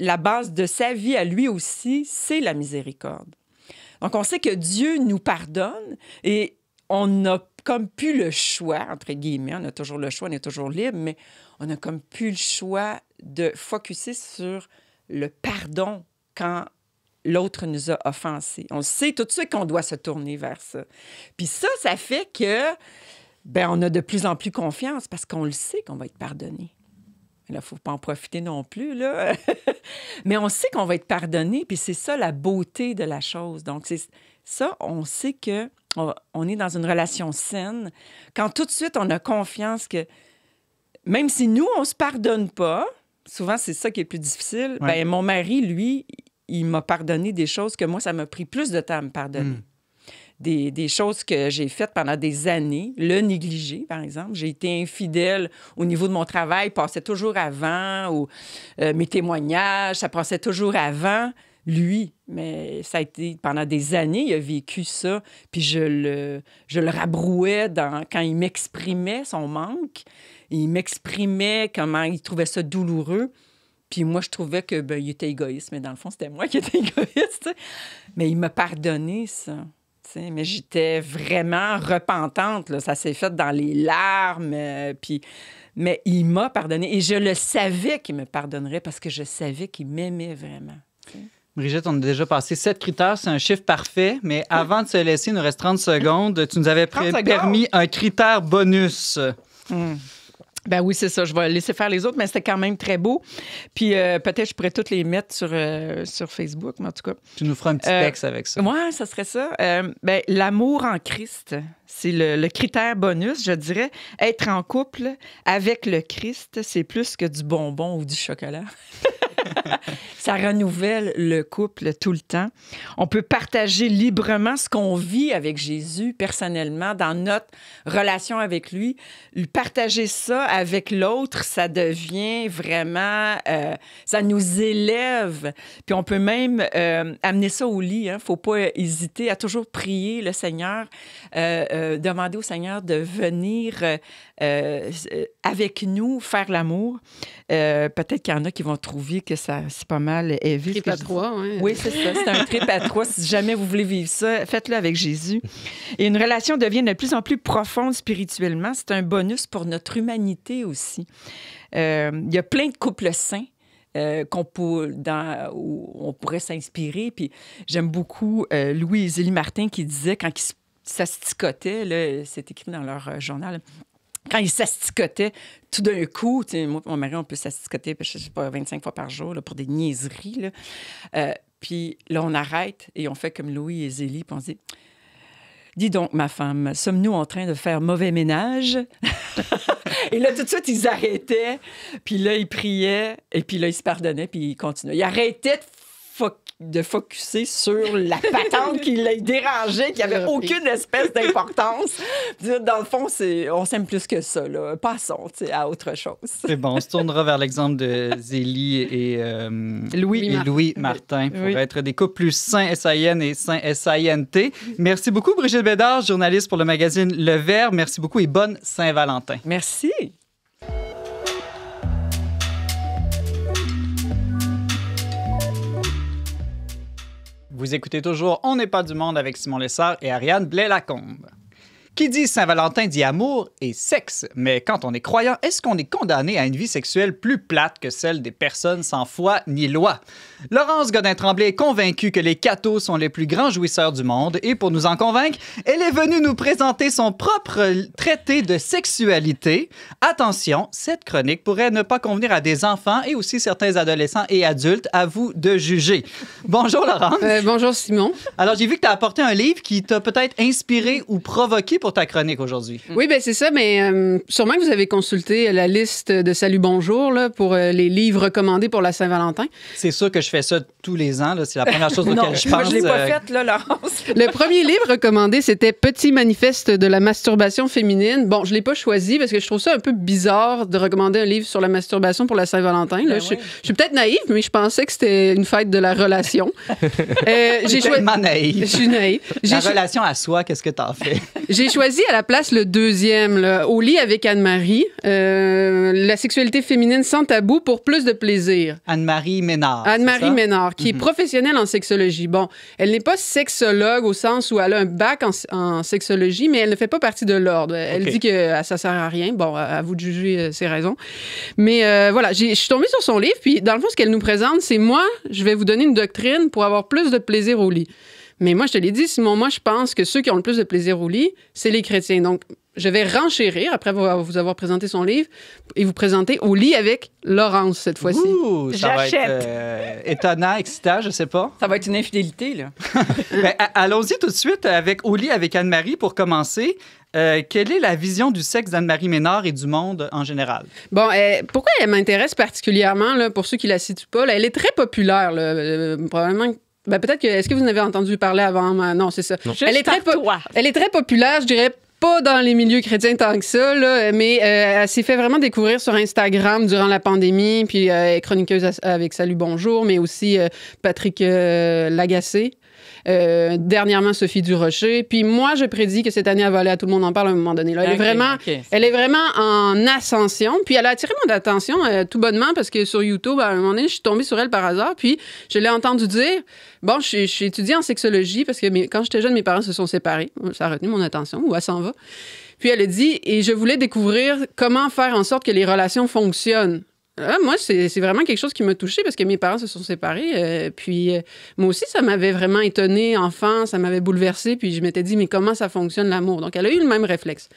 Speaker 4: la base de sa vie à lui aussi, c'est la miséricorde. Donc on sait que Dieu nous pardonne et on a comme plus le choix, entre guillemets, on a toujours le choix, on est toujours libre, mais on a comme plus le choix de focuser sur le pardon quand l'autre nous a offensés. On sait tout de suite qu'on doit se tourner vers ça. Puis ça, ça fait que ben, on a de plus en plus confiance parce qu'on le sait qu'on va être pardonné. Il ne faut pas en profiter non plus. Mais on sait qu'on va être pardonné, puis c'est ça la beauté de la chose. Donc, c'est ça, on sait que on, est dans une relation saine. Quand tout de suite, on a confiance que même si nous, on ne se pardonne pas, souvent c'est ça qui est plus difficile, ben, mon mari, lui, il m'a pardonné des choses que moi, ça m'a pris plus de temps à me pardonner. Mmh des, choses que j'ai faites pendant des années. Le négliger, par exemple. J'ai été infidèle au niveau de mon travail, passait toujours avant, ou euh, mes témoignages, ça passait toujours avant lui, mais ça a été pendant des années, il a vécu ça, puis je le, je le rabrouais quand il m'exprimait son manque, il m'exprimait comment il trouvait ça douloureux, puis moi je trouvais que ben, était égoïste, mais dans le fond c'était moi qui étais égoïste, mais il m'a pardonné ça mais j'étais vraiment repentante. Ça s'est fait dans les larmes. Euh, puis... Mais il m'a pardonné. Et je le savais qu'il me pardonnerait parce que je savais qu'il m'aimait vraiment.
Speaker 2: Brigitte, on a déjà passé sept critères, c'est un chiffre parfait, mais avant de se laisser, il nous reste 30 secondes. Tu nous avais permis un critère bonus.
Speaker 4: Hmm. Ben oui, c'est ça. Je vais laisser faire les autres, mais c'était quand même très beau. Puis euh, peut-être je pourrais toutes les mettre sur, euh, sur Facebook, mais en tout cas.
Speaker 2: Tu nous feras un petit euh, texte avec
Speaker 4: ça. Oui, ça serait ça. ben, l'amour en Christ, c'est le, le, critère bonus, je dirais. Être en couple avec le Christ, c'est plus que du bonbon ou du chocolat. ça renouvelle le couple tout le temps. On peut partager librement ce qu'on vit avec Jésus personnellement dans notre relation avec lui. Partager ça avec l'autre, ça devient vraiment, euh, ça nous élève. Puis on peut même euh, amener ça au lit. Hein. faut pas hésiter à toujours prier le Seigneur, euh, demander au Seigneur de venir euh, euh, avec nous, faire l'amour. Euh, peut-être qu'il y en a qui vont trouver que ça c'est pas mal heavy. – Trip à trois, oui. Oui, c'est ça. C'est un trip à trois. Si jamais vous voulez vivre ça, faites-le avec Jésus. Et une relation devient de plus en plus profonde spirituellement. C'est un bonus pour notre humanité aussi. il y a plein de couples saints qu'on où on pourrait s'inspirer. Puis j'aime beaucoup Louis et Zélie Martin qui disait quand ils, ça se ticotait, c'est écrit dans leur journal, quand ils s'asticotaient, tout d'un coup, moi mon mari, on peut s'asticoter, je sais pas, 25 fois par jour pour des niaiseries. Euh, puis là, on arrête et on fait comme Louis et Zélie, puis on dit Dis donc, ma femme, sommes-nous en train de faire mauvais ménage Et là, tout de suite, ils arrêtaient, puis là, ils priaient, et puis là, ils se pardonnaient, puis ils continuaient. Ils arrêtaient de de focuser sur la patente qui l'a dérangeait, qui avait aucune espèce d'importance. Dans le fond, c'est, on s'aime plus que ça. Là. Passons à autre chose. C'est
Speaker 2: bon, on se tournera vers l'exemple de Zélie et euh, Louis, et Louis Martin pour être des couples plus sains SAIN et sains S-I-N-T. Merci beaucoup, Brigitte Bédard, journaliste pour le magazine Le vert Merci beaucoup et bonne Saint-Valentin. Merci. Vous écoutez toujours On n'est pas du monde avec Simon Lessard et Ariane Blais-Lacombe. Qui dit Saint-Valentin dit amour et sexe, mais quand on est croyant, est-ce qu'on est condamné à une vie sexuelle plus plate que celle des personnes sans foi ni loi? Laurence Godin-Tremblay est convaincue que les cathos sont les plus grands jouisseurs du monde et pour nous en convaincre, elle est venue nous présenter son propre traité de sexualité. Attention, cette chronique pourrait ne pas convenir à des enfants et aussi certains adolescents et adultes. À vous de juger. Bonjour Laurence. Euh, bonjour Simon. Alors j'ai vu que tu as apporté un livre qui t'a peut-être inspiré ou provoqué pour ta chronique aujourd'hui.
Speaker 5: Mm. Oui, ben c'est ça, mais euh, sûrement que vous avez consulté la liste de Salut Bonjour là, pour euh, les livres recommandés pour la Saint-Valentin. C'est sûr
Speaker 2: que je fais ça tous les ans. C'est la première chose auquel je pense. Moi, je ne l'ai pas euh, faite, là, Laurence.
Speaker 5: le premier livre recommandé, c'était Petit manifeste de la masturbation féminine. Bon, je ne l'ai pas choisi parce que je trouve ça un peu bizarre de recommander un livre sur la masturbation pour la Saint-Valentin. Ben je, suis peut-être naïve, mais je pensais que c'était une fête de la relation. euh, j'ai choisi... naïve. Je suis naïve. relation à
Speaker 2: soi, qu'est-ce que tu as fais?
Speaker 5: choisi à la place le deuxième, au lit avec Anne-Marie, euh, la sexualité féminine sans tabou pour plus de plaisir. Anne-Marie Ménard. Anne-Marie Ménard, qui est mhm. professionnelle en sexologie. Bon, elle n'est pas sexologue au sens où elle a un bac en, sexologie, mais elle ne fait pas partie de l'ordre. Elle dit que ah, ça sert à rien. Bon, à vous de juger euh, ses raisons. Mais euh, voilà, je suis tombée sur son livre, puis dans le fond, ce qu'elle nous présente, c'est moi, je vais vous donner une doctrine pour avoir plus de plaisir au lit. Mais moi, je te l'ai dit, Simon, moi, je pense que ceux qui ont le plus de plaisir au lit, c'est les chrétiens. Donc, je vais renchérir, après vous avoir présenté son livre, et vous présenter au lit avec Laurence cette fois-ci. Ça va être
Speaker 2: euh, étonnant, excitant, je sais pas. Ça va être une infidélité, là. Ben, allons-y tout de suite avec au lit avec Anne-Marie pour commencer. Euh, quelle est la vision du sexe d'Anne-Marie Ménard et du monde en général?
Speaker 5: Bon, euh, pourquoi elle m'intéresse particulièrement, là, pour ceux qui la situent pas? elle est très populaire, là, probablement ben peut-être que. Est-ce que vous en avez entendu parler avant? Non, c'est ça. Elle, est très populaire, je dirais pas dans les milieux chrétiens tant que ça, mais euh, elle s'est fait vraiment découvrir sur Instagram durant la pandémie, puis euh, chroniqueuse avec Salut Bonjour, mais aussi euh, Patrick Lagacé, euh, dernièrement, Sophie Durocher. Puis moi, je prédis que cette année, elle va aller à Tout le monde en parle à un moment donné. Elle, est ah vraiment, elle est vraiment en ascension. Puis elle a attiré mon attention euh, tout bonnement parce que sur YouTube, à un moment donné, je suis tombée sur elle par hasard. Puis je l'ai entendue dire Bon, je, suis étudiée en sexologie parce que quand j'étais jeune, mes parents se sont séparés. Ça a retenu mon attention. Ou elle s'en va. Puis elle a dit Et je voulais découvrir comment faire en sorte que les relations fonctionnent. Ah, moi, c'est vraiment quelque chose qui m'a touchée parce que mes parents se sont séparés. Euh, puis euh, moi aussi, ça m'avait vraiment étonnée, enfant, ça m'avait bouleversée. Puis je m'étais dit, mais comment ça fonctionne l'amour? Donc, elle a eu le même réflexe.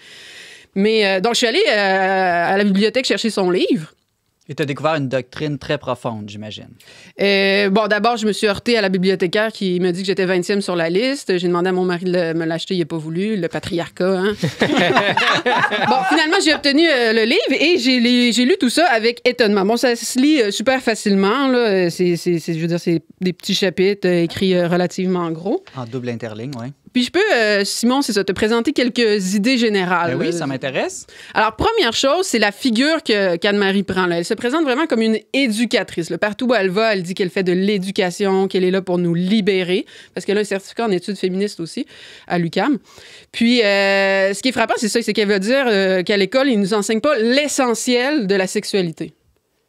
Speaker 5: Mais euh, donc, je suis allée à la bibliothèque chercher son livre. Et tu as découvert
Speaker 2: une doctrine très profonde, j'imagine.
Speaker 5: Euh, bon, d'abord, je me suis heurtée à la bibliothécaire qui m'a dit que j'étais 20e sur la liste. J'ai demandé à mon mari de me l'acheter, il n'a pas voulu, le patriarcat. Hein? bon, finalement, j'ai obtenu euh, le livre et j'ai lu tout ça avec étonnement. Bon, ça se lit euh, super facilement. Là. c'est, je veux dire, c'est des petits chapitres écrits relativement gros.
Speaker 2: En double interligne, oui.
Speaker 5: Puis je peux, euh, Simon, c'est ça, te présenter quelques idées générales. Ben oui, ça m'intéresse. Alors, première chose, c'est la figure que, qu'Anne-Marie prend. Là. Elle se présente vraiment comme une éducatrice. Partout où elle va, elle dit qu'elle fait de l'éducation, qu'elle est là pour nous libérer, parce qu'elle a un certificat en études féministes aussi à l'UCAM. Puis, euh, ce qui est frappant, c'est ça, c'est qu'elle veut dire euh, qu'à l'école, ils ne nous enseignent pas l'essentiel de la sexualité.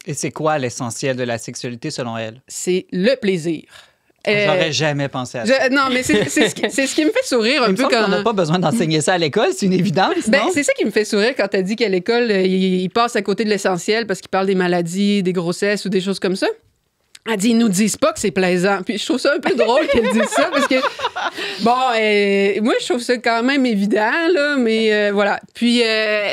Speaker 2: Et c'est quoi l'essentiel de la sexualité selon elle? C'est le plaisir. Euh, J'aurais jamais pensé à ça. non, mais c'est ce,
Speaker 5: qui me fait sourire un peu quand. On n'a pas besoin d'enseigner ça à l'école, c'est une évidence. Ben, c'est ça qui me fait sourire quand tu as dit qu'à l'école, ils euh, il passent à côté de l'essentiel parce qu'ils parlent des maladies, des grossesses ou des choses comme ça. Elle dit, ils nous disent pas que c'est plaisant. Puis je trouve ça un peu drôle qu'elle dise ça parce que, bon, euh, moi, je trouve ça quand même évident, là, mais voilà. Puis,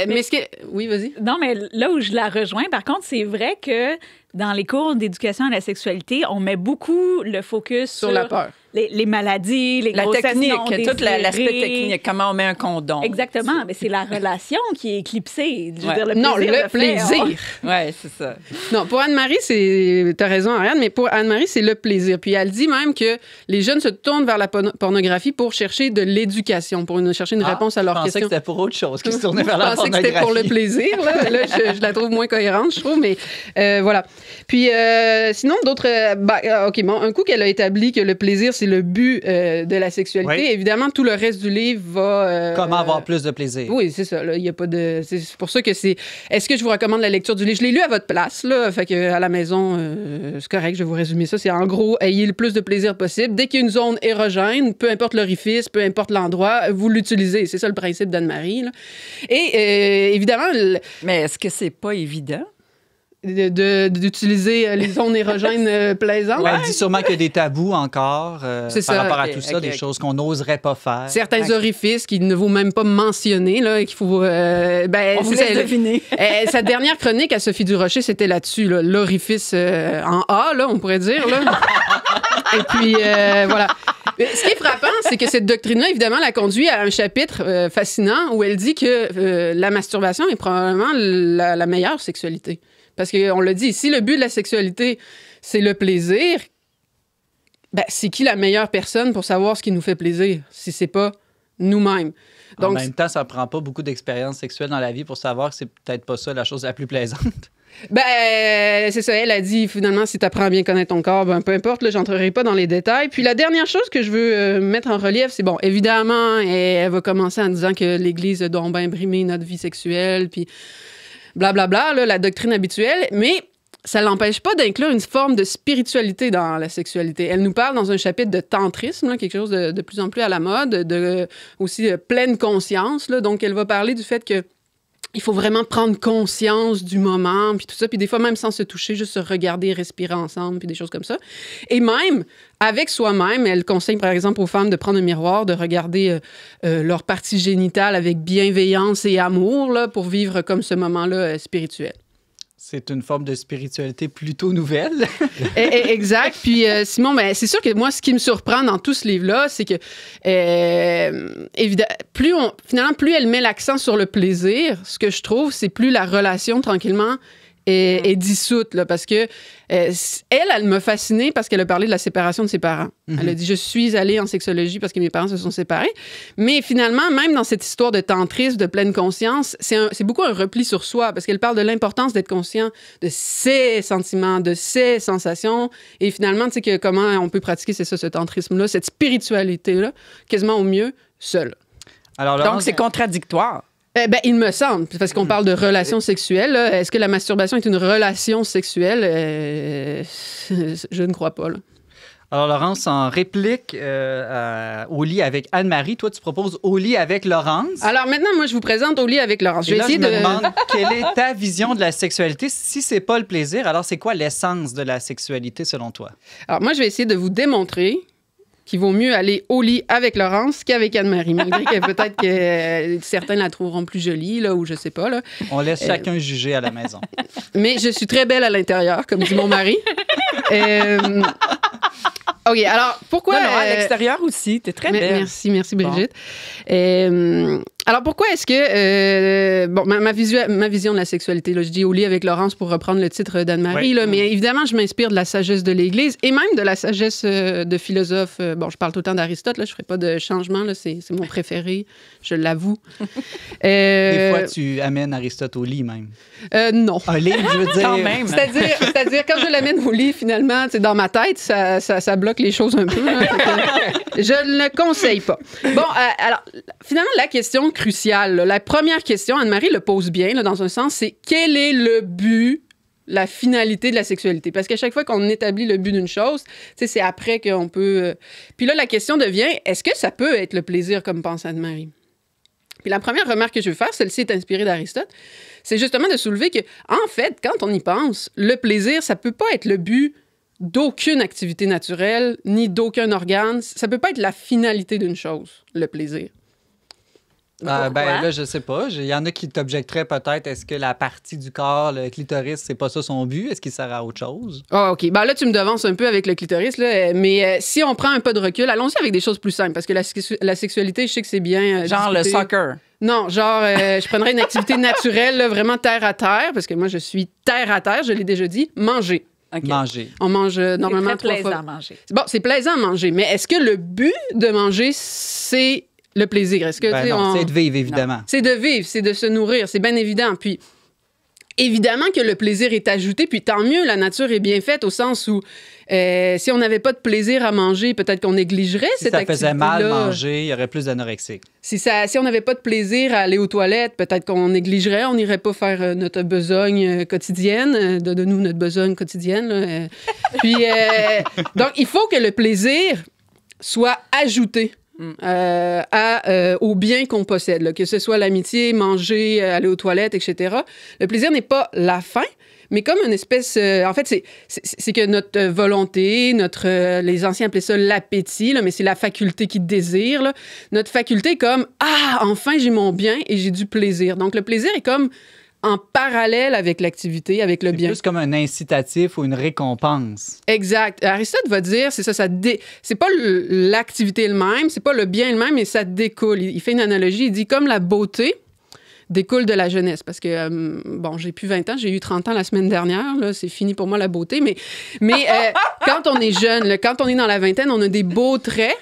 Speaker 5: mais, ce que. Oui, vas-y. Non, mais
Speaker 3: là où je la rejoins, par contre, c'est vrai que dans les cours d'éducation à la sexualité, on met beaucoup le focus sur, la peur les, les maladies, les la technique, tout l'aspect technique,
Speaker 4: comment on met un condom.
Speaker 5: Exactement, mais c'est la relation qui est éclipsée. Je dire, le non, le plaisir.
Speaker 4: oui, c'est ça.
Speaker 5: Non, pour Anne-Marie, c'est t'as raison Ariane, mais pour Anne-Marie, c'est le plaisir. Puis elle dit même que les jeunes se tournent vers la pornographie pour chercher de l'éducation, pour chercher une ah, réponse à leurs questions. Je pensais que c'était pour autre chose qu'ils se tournaient vers la pornographie. Je pensais que c'était pour le plaisir. Là, je, la trouve moins cohérente, je trouve, mais euh, voilà. Puis euh, sinon, d'autres... Euh, bah, OK, bon, un coup qu'elle a établi que le plaisir, le but euh, de la sexualité. Évidemment, tout le reste du livre va. Euh, Comment avoir
Speaker 2: plus de plaisir.
Speaker 5: Oui, c'est ça. Il y a pas de. C'est pour ça que c'est. Est-ce que je vous recommande la lecture du livre Je l'ai lu à votre place, là. Fait que à la maison, euh, c'est correct. Je vais vous résumer ça. C'est en gros, ayez le plus de plaisir possible. Dès qu'il y a une zone érogène, peu importe l'orifice, peu importe l'endroit, vous l'utilisez. C'est ça le principe d'Anne-Marie. Et évidemment. Mais est-ce que c'est pas évident? d'utiliser euh, les zones érogènes euh, plaisantes. elle dit sûrement qu'il y
Speaker 2: a des tabous encore euh, par rapport à tout ça, des choses qu'on n'oserait pas faire. Certains
Speaker 5: orifices qu'il ne vont même pas mentionner, là, qu'il faut... Ben, on deviner. Eh, sa dernière chronique à Sophie Du Rocher, c'était là-dessus, l'orifice en A, là, on pourrait dire. Là. et puis, voilà. ce qui est frappant, c'est que cette doctrine-là, évidemment, la conduit à un chapitre fascinant où elle dit que la masturbation est probablement la meilleure sexualité. Parce qu'on l'a dit, si le but de la sexualité, c'est le plaisir, ben, c'est qui la meilleure personne pour savoir ce qui nous fait plaisir, si c'est pas nous-mêmes? en même
Speaker 2: temps, ça ne prend pas beaucoup d'expérience sexuelle dans la vie pour savoir que c'est peut-être pas ça la chose la plus plaisante.
Speaker 5: Ben, c'est ça. Elle a dit, finalement, si tu apprends à bien connaître ton corps, ben, peu importe, je n'entrerai pas dans les détails. Puis la dernière chose que je veux euh, mettre en relief, c'est bon, évidemment, elle, va commencer en disant que l'Église doit bien notre vie sexuelle, puis blablabla, la doctrine habituelle, mais ça l'empêche pas d'inclure une forme de spiritualité dans la sexualité. Elle nous parle dans un chapitre de tantrisme, quelque chose de, de, plus en plus à la mode, de aussi de euh, pleine conscience. donc, elle va parler du fait que il faut vraiment prendre conscience du moment, puis tout ça, puis des fois même sans se toucher, juste se regarder, respirer ensemble, puis des choses comme ça. Et même avec soi-même, elle conseille par exemple aux femmes de prendre un miroir, de regarder euh, euh, leur partie génitale avec bienveillance et amour pour vivre comme ce moment-là euh, spirituel.
Speaker 2: C'est une forme de spiritualité plutôt nouvelle.
Speaker 5: Eh, eh, exact. Puis euh, Simon, ben, c'est sûr que moi, ce qui me surprend dans tout ce livre-là, c'est que euh, plus on, finalement, plus elle met l'accent sur le plaisir, ce que je trouve, c'est plus la relation tranquillement et dissoute, là, parce que euh, elle, elle m'a fascinée parce qu'elle a parlé de la séparation de ses parents. Mhm. Elle a dit Je suis allée en sexologie parce que mes parents se sont séparés. Mais finalement, même dans cette histoire de tantrisme, de pleine conscience, c'est beaucoup un repli sur soi parce qu'elle parle de l'importance d'être conscient de ses sentiments, de ses sensations. Et finalement, tu sais, que comment on peut pratiquer, c'est ça, ce tantrisme-là, cette spiritualité-là, quasiment au mieux, seul. Alors, Donc, c'est euh, contradictoire. Eh ben, il me semble, parce qu'on hmm. parle de relations sexuelles. Euh, est-ce que la masturbation est une relation sexuelle? Euh, je ne crois pas. Alors, Laurence, en réplique au euh, lit avec Anne-Marie, toi, tu proposes
Speaker 2: au lit avec Laurence.
Speaker 5: Alors, maintenant, moi, je vous présente au lit avec Laurence. Je, vais là, essayer je de... me demande quelle est ta
Speaker 2: vision de la sexualité. Si c'est pas le plaisir, alors c'est quoi l'essence de la sexualité selon toi? Alors,
Speaker 5: moi, je vais essayer de vous démontrer qui vaut mieux aller au lit avec Laurence qu'avec Anne-Marie, malgré que peut-être que euh, certains la trouveront plus jolie, là, ou je sais pas. Là. On laisse euh, chacun
Speaker 2: juger à la maison.
Speaker 5: Mais je suis très belle à l'intérieur, comme dit mon mari. Euh, OK, alors pourquoi. Non, à l'extérieur aussi, tu es très belle. Merci, merci Brigitte. Bon. Alors pourquoi est-ce que euh, bon ma, ma, ma, vision de la sexualité là, je dis au lit avec Laurence pour reprendre le titre d'Anne-Marie là, mais évidemment je m'inspire de la sagesse de l'Église et même de la sagesse euh, de philosophe euh, bon, je parle tout le temps d'Aristote là, je ferai pas de changement là, c'est, mon préféré, je l'avoue. Des fois tu amènes
Speaker 2: Aristote au lit même.
Speaker 5: non. Au lit, je veux dire. C'est-à-dire, c'est-à-dire quand je l'amène au lit finalement, c'est dans ma tête ça, ça, bloque les choses un peu. Hein, je ne le conseille pas. Bon, alors finalement la question crucial. La première question, Anne-Marie le pose bien, dans un sens, c'est quel est le but la finalité de la sexualité. Parce qu'à chaque fois qu'on établit le but d'une chose, c'est après qu'on peut... Euh, puis là, la question devient, est-ce que ça peut être le plaisir comme pense Anne-Marie? Puis la première remarque que je veux faire, celle-ci est inspirée d'Aristote, c'est justement de soulever que, en fait, quand on y pense, le plaisir, ça peut pas être le but d'aucune activité naturelle, ni d'aucun organe. Ça peut pas être la finalité d'une chose, le plaisir.
Speaker 2: Ah, ben là, je sais pas. Il y en a qui t'objecteraient peut-être, est-ce que la partie du corps, le clitoris, c'est pas ça son but? Est-ce qu'il sert à autre chose?
Speaker 5: Ah, oh, OK. Ben là, tu me devances un peu avec le clitoris, là, euh, mais euh, si on prend un peu de recul, allons-y avec des choses plus simples, parce que la, sexualité, je sais que c'est bien... Euh, genre le soccer. Non, genre, je prendrais une activité naturelle, vraiment terre à terre, parce que moi, je suis terre à terre, je l'ai déjà dit, manger. Ok. Manger. On mange normalement trois fois. plaisant à manger. Bon, c'est plaisant à manger, mais est-ce que le but de manger, c'est le plaisir. Est-ce que ben c'est de vivre évidemment. C'est de vivre, c'est de se nourrir, c'est bien évident. Puis Évidemment que le plaisir est ajouté, puis tant mieux, la nature est bien faite au sens où euh, si on n'avait pas de plaisir à manger, peut-être qu'on négligerait si cette activité. Si ça faisait mal manger,
Speaker 2: il y aurait plus d'anorexie.
Speaker 5: Si, ça, si on n'avait pas de plaisir à aller aux toilettes, peut-être qu'on négligerait, on n'irait pas faire euh, notre besogne euh, quotidienne, de, nous notre besogne quotidienne. puis, donc, il faut que le plaisir soit ajouté Mm. Euh, à, euh, au bien qu'on possède, que ce soit l'amitié, manger, euh, aller aux toilettes, etc. Le plaisir n'est pas la fin, mais comme une espèce... en fait, c'est que notre volonté, notre... les anciens appelaient ça l'appétit, mais c'est la faculté qui désire. Notre faculté comme, ah, enfin, j'ai mon bien et j'ai du plaisir. Donc, le plaisir est comme en parallèle avec l'activité, avec le bien. C'est plus comme un incitatif ou une récompense. Exact. Aristote va dire, c'est ça, ça c'est pas l'activité elle-même, c'est pas le bien elle-même, mais ça découle. Il fait une analogie, il dit comme la beauté découle de la jeunesse, parce que, euh, bon, j'ai plus 20 ans, j'ai eu 30 ans la semaine dernière, c'est fini pour moi la beauté, mais, mais euh, quand on est jeune, quand on est dans la vingtaine, on a des beaux traits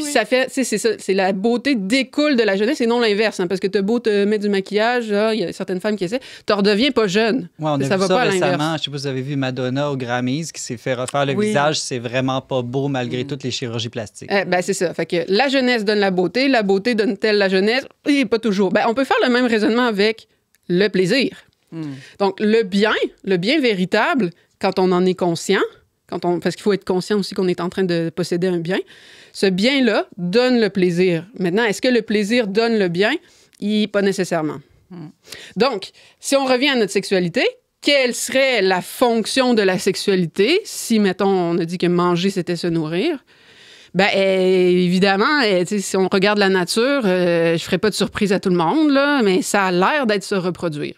Speaker 5: ça fait, c'est ça, c'est la beauté découle de la jeunesse et non l'inverse, hein, parce que t'as beau te mettre du maquillage, il y a certaines femmes qui essaient, t'en redeviens pas jeune. on ça va ça pas récemment.
Speaker 2: Je sais pas vous avez vu Madonna au Grammys qui s'est fait refaire le visage, c'est vraiment pas beau malgré mm. toutes les chirurgies plastiques.
Speaker 5: Eh, ben, c'est ça. Fait que la jeunesse donne la beauté, la beauté donne-t-elle la jeunesse? Et pas toujours. Ben, on peut faire le même raisonnement avec le plaisir. Mm. Donc, le bien, le bien véritable, quand on en est conscient, quand on, parce qu'il faut être conscient aussi qu'on est en train de posséder un bien, ce bien-là donne le plaisir. Maintenant, est-ce que le plaisir donne le bien? Il, pas nécessairement. Hmm. Donc, si on revient à notre sexualité, quelle serait la fonction de la sexualité si, mettons, on a dit que manger, c'était se nourrir? Ben, eh, évidemment, eh, si on regarde la nature, euh, je ferai pas de surprise à tout le monde, là, mais ça a l'air d'être se reproduire.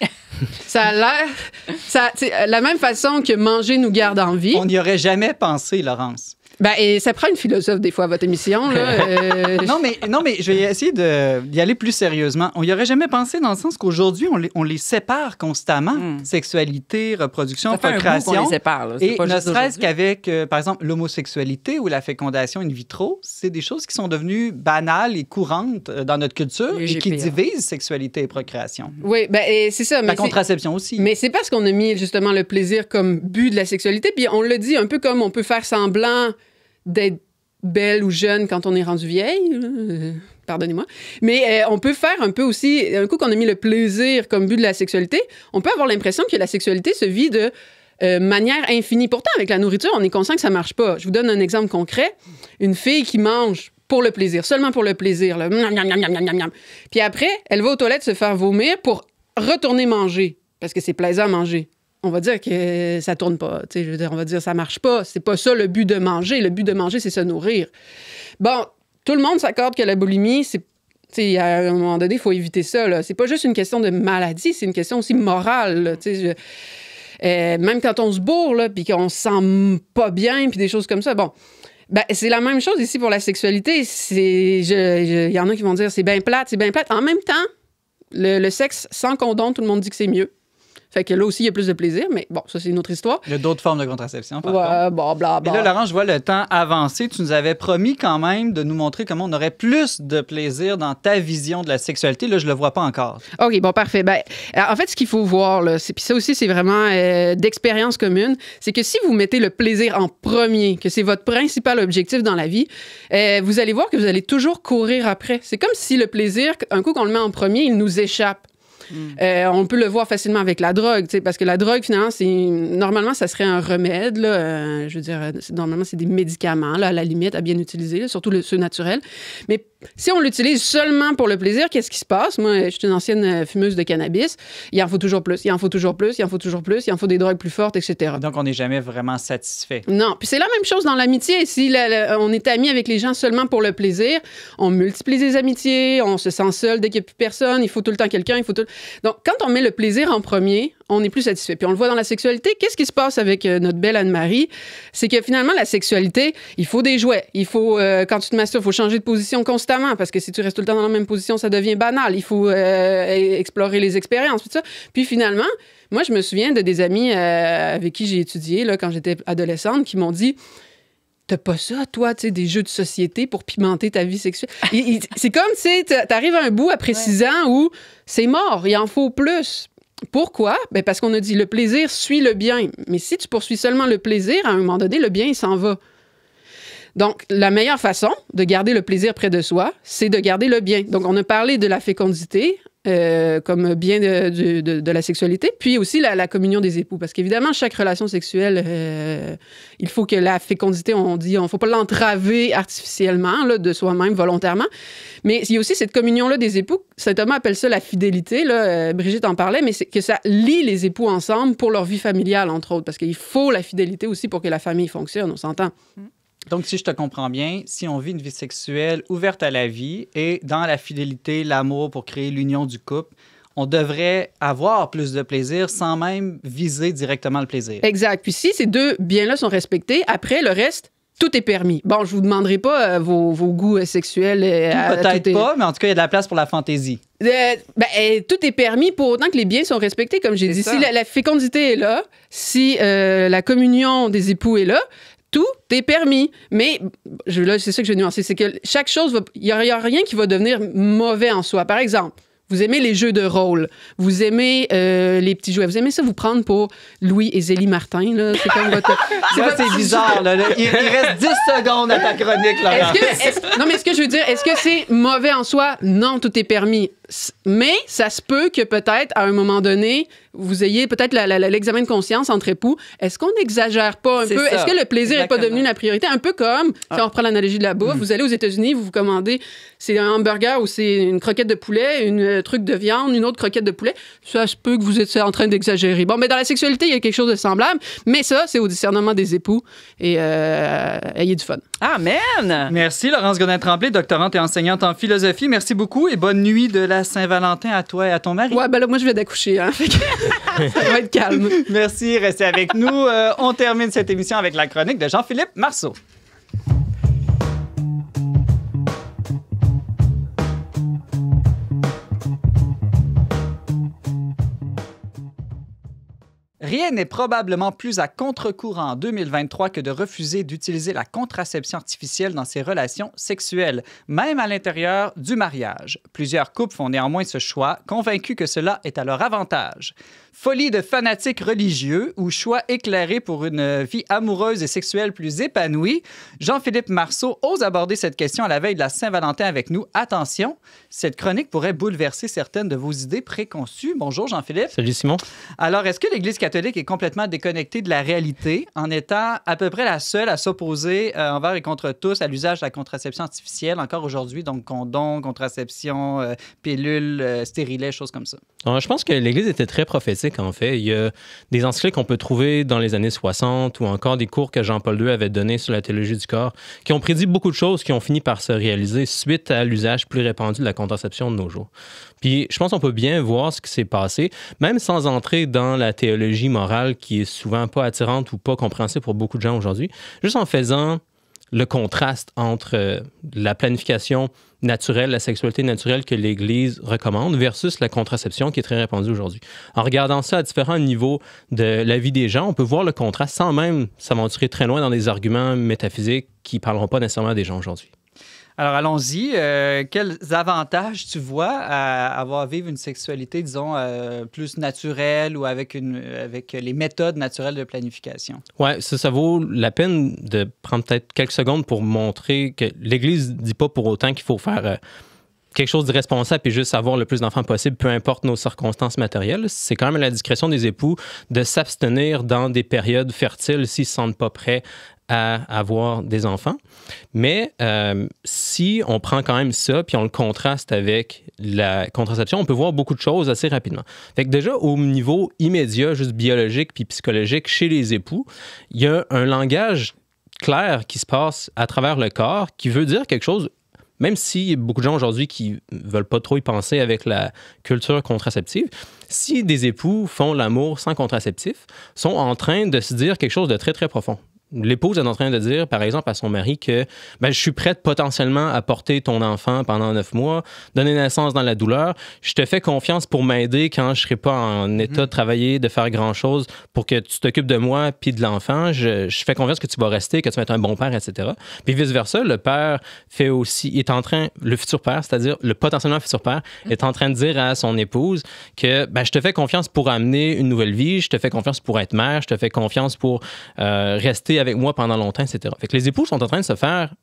Speaker 5: Eh! ça a l'air. La même façon que manger nous garde en vie. On n'y aurait jamais
Speaker 2: pensé, Laurence.
Speaker 5: Bah, et ça prend une philosophe des fois à votre émission. Là. Euh. non, mais, non, mais
Speaker 2: je vais essayer d'y aller plus sérieusement. On n'y aurait jamais pensé dans le sens qu'aujourd'hui, on, on, les sépare constamment. Hmm. Sexualité, reproduction, procréation. on les sépare. Et ne serait-ce qu'avec, euh, par exemple, l'homosexualité ou la fécondation in vitro, c'est des choses qui sont devenues banales et courantes euh, dans notre culture et qui divisent sexualité et procréation. Hmm.
Speaker 5: Oui, ben, c'est ça. Mais la contraception aussi. Mais c'est parce qu'on a mis justement le plaisir comme but de la sexualité. Puis on le dit un peu comme on peut faire semblant d'être belle ou jeune quand on est rendu vieille. Euh, pardonnez-moi. Mais euh, on peut faire un peu aussi, un coup qu'on a mis le plaisir comme but de la sexualité, on peut avoir l'impression que la sexualité se vit de euh, manière infinie. Pourtant, avec la nourriture, on est conscient que ça marche pas. Je vous donne un exemple concret. Une fille qui mange pour le plaisir, seulement pour le plaisir, puis après, elle va aux toilettes se faire vomir pour retourner manger, parce que c'est plaisant à manger on va dire que ça tourne pas. on va dire que ça marche pas. C'est pas ça le but de manger. Le but de manger, c'est se nourrir. Bon, tout le monde s'accorde que la boulimie, c'est à un moment donné, il faut éviter ça. C'est pas juste une question de maladie, c'est une question aussi morale. Euh, même quand on se bourre, puis qu'on se sent pas bien, puis des choses comme ça. Bon, ben, c'est la même chose ici pour la sexualité. Il y en a qui vont dire c'est bien plate, c'est bien plate. En même temps, le, le sexe sans condom, tout le monde dit que c'est mieux. Fait que là aussi, il y a plus de plaisir, mais bon, ça, c'est une autre histoire.
Speaker 2: Il y a d'autres formes de contraception, par ouais,
Speaker 5: contre. Bon, bla,
Speaker 2: Et là, Laurent, je vois le temps avancer. Tu nous avais promis quand même de nous montrer comment on aurait plus de plaisir dans ta vision de la sexualité. Là, je le vois pas encore.
Speaker 5: OK, bon, parfait. Ben, euh, en fait, ce qu'il faut voir, là, puis ça aussi, c'est vraiment euh, d'expérience commune, c'est que si vous mettez le plaisir en premier, que c'est votre principal objectif dans la vie, euh, vous allez voir que vous allez toujours courir après. C'est comme si le plaisir, un coup qu'on le met en premier, il nous échappe. Mm. Euh, on peut le voir facilement avec la drogue, parce que la drogue, finalement, c'est normalement, ça serait un remède. Euh, je veux dire, normalement, c'est des médicaments, là, à la limite, à bien utiliser, surtout le, ceux naturels. Mais si on l'utilise seulement pour le plaisir, qu'est-ce qui se passe? Moi, je suis une ancienne euh, fumeuse de cannabis. Il en faut toujours plus, il en faut toujours plus, il en faut toujours plus, il en faut des drogues plus fortes, etc. Donc, on n'est jamais vraiment satisfait. Non. Puis c'est la même chose dans l'amitié. Si on est ami avec les gens seulement pour le plaisir, on multiplie les amitiés, on se sent seul dès qu'il n'y a plus personne, il faut tout le temps quelqu'un, il faut tout... Donc, quand on met le plaisir en premier, on est plus satisfait. Puis on le voit dans la sexualité. Qu'est-ce qui se passe avec euh, notre belle Anne-Marie? C'est que finalement, la sexualité, il faut des jouets. Il faut, euh, quand tu te masturbes, il faut changer de position constamment parce que si tu restes tout le temps dans la même position, ça devient banal. Il faut euh, e-, explorer les expériences, tout ça. Puis finalement, moi, je me souviens de des amis avec qui j'ai étudié là, quand j'étais adolescente qui m'ont dit t'as pas ça, toi, tu sais, des jeux de société pour pimenter ta vie sexuelle. c'est comme, tu sais, t'arrives à un bout après ouais. ans où c'est mort, il en faut plus. Pourquoi? Ben parce qu'on a dit le plaisir suit le bien. Mais si tu poursuis seulement le plaisir, à un moment donné, le bien, il s'en va. Donc, la meilleure façon de garder le plaisir près de soi, c'est de garder le bien. Donc, on a parlé de la fécondité euh, comme bien de, de, de, la sexualité, puis aussi la, la communion des époux. Parce qu'évidemment, chaque relation sexuelle, euh, il faut que la fécondité, on dit, on faut pas l'entraver artificiellement, là, de soi-même, volontairement. Mais il y a aussi cette communion-là des époux. Saint Thomas appelle ça la fidélité, là, euh, Brigitte en parlait, mais c'est que ça lie les époux ensemble pour leur vie familiale, entre autres, parce qu'il faut la fidélité aussi pour que la famille fonctionne, on s'entend. Mm.
Speaker 2: Donc, si je te comprends bien, si on vit une vie sexuelle ouverte à la vie et dans la fidélité, l'amour pour créer l'union du couple, on devrait avoir plus de plaisir sans même viser directement le plaisir.
Speaker 5: Exact. Puis si ces deux biens-là sont respectés, après, le reste, tout est permis. Bon, je vous demanderai pas euh, vos, goûts euh, sexuels. et euh, Peut-être pas, mais
Speaker 2: en tout cas, il y a de la place pour la fantaisie.
Speaker 5: Ben, tout est permis pour autant que les biens sont respectés, comme j'ai dit. Si la, fécondité est là, si la communion des époux est là, tout est permis. Mais je, là, c'est ça que je vais nuancer, c'est que chaque chose, il n'y a, rien qui va devenir mauvais en soi. Par exemple, vous aimez les jeux de rôle, vous aimez euh, les petits jouets, vous aimez ça vous prendre pour Louis et Zélie Martin. Là, c'est comme votre. C'est, bizarre. Là, Il, reste 10 secondes à ta chronique, là. est non, mais ce que je veux dire, est-ce que c'est mauvais en soi? Non, tout est permis mais ça se peut que peut-être, à un moment donné, vous ayez peut-être l'examen de conscience entre époux. Est-ce qu'on n'exagère pas un peu? Est-ce que le plaisir n'est pas devenu la priorité? Un peu comme, si ah. on reprend l'analogie de la bouffe, hmm. vous allez aux États-Unis, vous vous commandez, c'est un hamburger ou c'est une croquette de poulet, un euh, truc de viande, une autre croquette de poulet. Ça se peut que vous êtes en train d'exagérer. Bon, mais dans la sexualité, il y a quelque chose de semblable. Mais ça, c'est au discernement des époux. Et euh, ayez du fun.
Speaker 2: Amen! Merci, Laurence godin tremblay doctorante et enseignante en philosophie. Merci beaucoup et bonne nuit de la Saint-Valentin à toi et à ton mari. Ouais, ben là, moi, je vais d'accoucher. Hein, ça va être calme. Merci, restez avec nous. Euh, on termine cette émission avec la chronique de Jean-Philippe Marceau. Rien n'est probablement plus à contre-courant en 2023 que de refuser d'utiliser la contraception artificielle dans ses relations sexuelles, même à l'intérieur du mariage. Plusieurs couples font néanmoins ce choix, convaincus que cela est à leur avantage. Folie de fanatique religieux ou choix éclairé pour une euh, vie amoureuse et sexuelle plus épanouie? Jean-Philippe Marceau ose aborder cette question à la veille de la Saint-Valentin avec nous. Attention, cette chronique pourrait bouleverser certaines de vos idées préconçues. Bonjour Jean-Philippe. Salut Simon. Alors, est-ce que l'Église catholique est complètement déconnectée de la réalité en étant à peu près la seule à s'opposer euh, envers et contre tous à l'usage de la contraception artificielle encore aujourd'hui, donc condom, contraception, euh, pilule, stérilet, choses comme ça?
Speaker 1: je pense que l'Église était très prophétique qu'en en fait. Il y a des encycliques qu'on peut trouver dans les années 60 ou encore des cours que Jean-Paul II avait donnés sur la théologie du corps, qui ont prédit beaucoup de choses qui ont fini par se réaliser suite à l'usage plus répandu de la contraception de nos jours. Puis je pense qu'on peut bien voir ce qui s'est passé, même sans entrer dans la théologie morale qui est souvent pas attirante ou pas compréhensible pour beaucoup de gens aujourd'hui, juste en faisant le contraste entre euh, la planification naturelle, la sexualité naturelle que l'Église recommande versus la contraception qui est très répandue aujourd'hui. En regardant ça à différents niveaux de la vie des gens, on peut voir le contraste sans même s'aventurer très loin dans des arguments métaphysiques qui ne parleront pas nécessairement des gens aujourd'hui.
Speaker 2: Alors allons-y. Euh, quels avantages tu vois à avoir vivre une sexualité, disons, euh, plus naturelle ou avec, une, avec les méthodes naturelles de planification?
Speaker 1: Oui, ça, vaut la peine de prendre peut-être quelques secondes pour montrer que l'Église ne dit pas pour autant qu'il faut faire... Euh, quelque chose de responsable et juste avoir le plus d'enfants possible, peu importe nos circonstances matérielles. C'est quand même à la discrétion des époux de s'abstenir dans des périodes fertiles s'ils ne se sentent pas prêts à avoir des enfants. Mais euh, si on prend quand même ça, puis on le contraste avec la contraception, on peut voir beaucoup de choses assez rapidement. Fait déjà, au niveau immédiat, juste biologique puis psychologique, chez les époux, il y a un langage clair qui se passe à travers le corps qui veut dire quelque chose même si beaucoup de gens aujourd'hui qui veulent pas trop y penser avec la culture contraceptive, si des époux font l'amour sans contraceptif, sont en train de se dire quelque chose de très, très profond l'épouse est en train de dire, par exemple, à son mari que ben, je suis prête potentiellement à porter ton enfant pendant neuf mois, donner naissance dans la douleur. Je te fais confiance pour m'aider quand je serai pas en mhm. état de travailler, de faire grand chose, pour que tu t'occupes de moi puis de l'enfant. Je, je, fais confiance que tu vas rester, que tu vas être un bon père, etc. Puis vice versa, le père fait aussi, est en train, le futur père, c'est-à-dire le potentiellement futur père, mhm. est en train de dire à son épouse que ben, je te fais confiance pour amener une nouvelle vie, je te fais confiance pour être mère, je te fais confiance pour euh, rester avec avec moi pendant longtemps, etc. les époux sont en train de se faire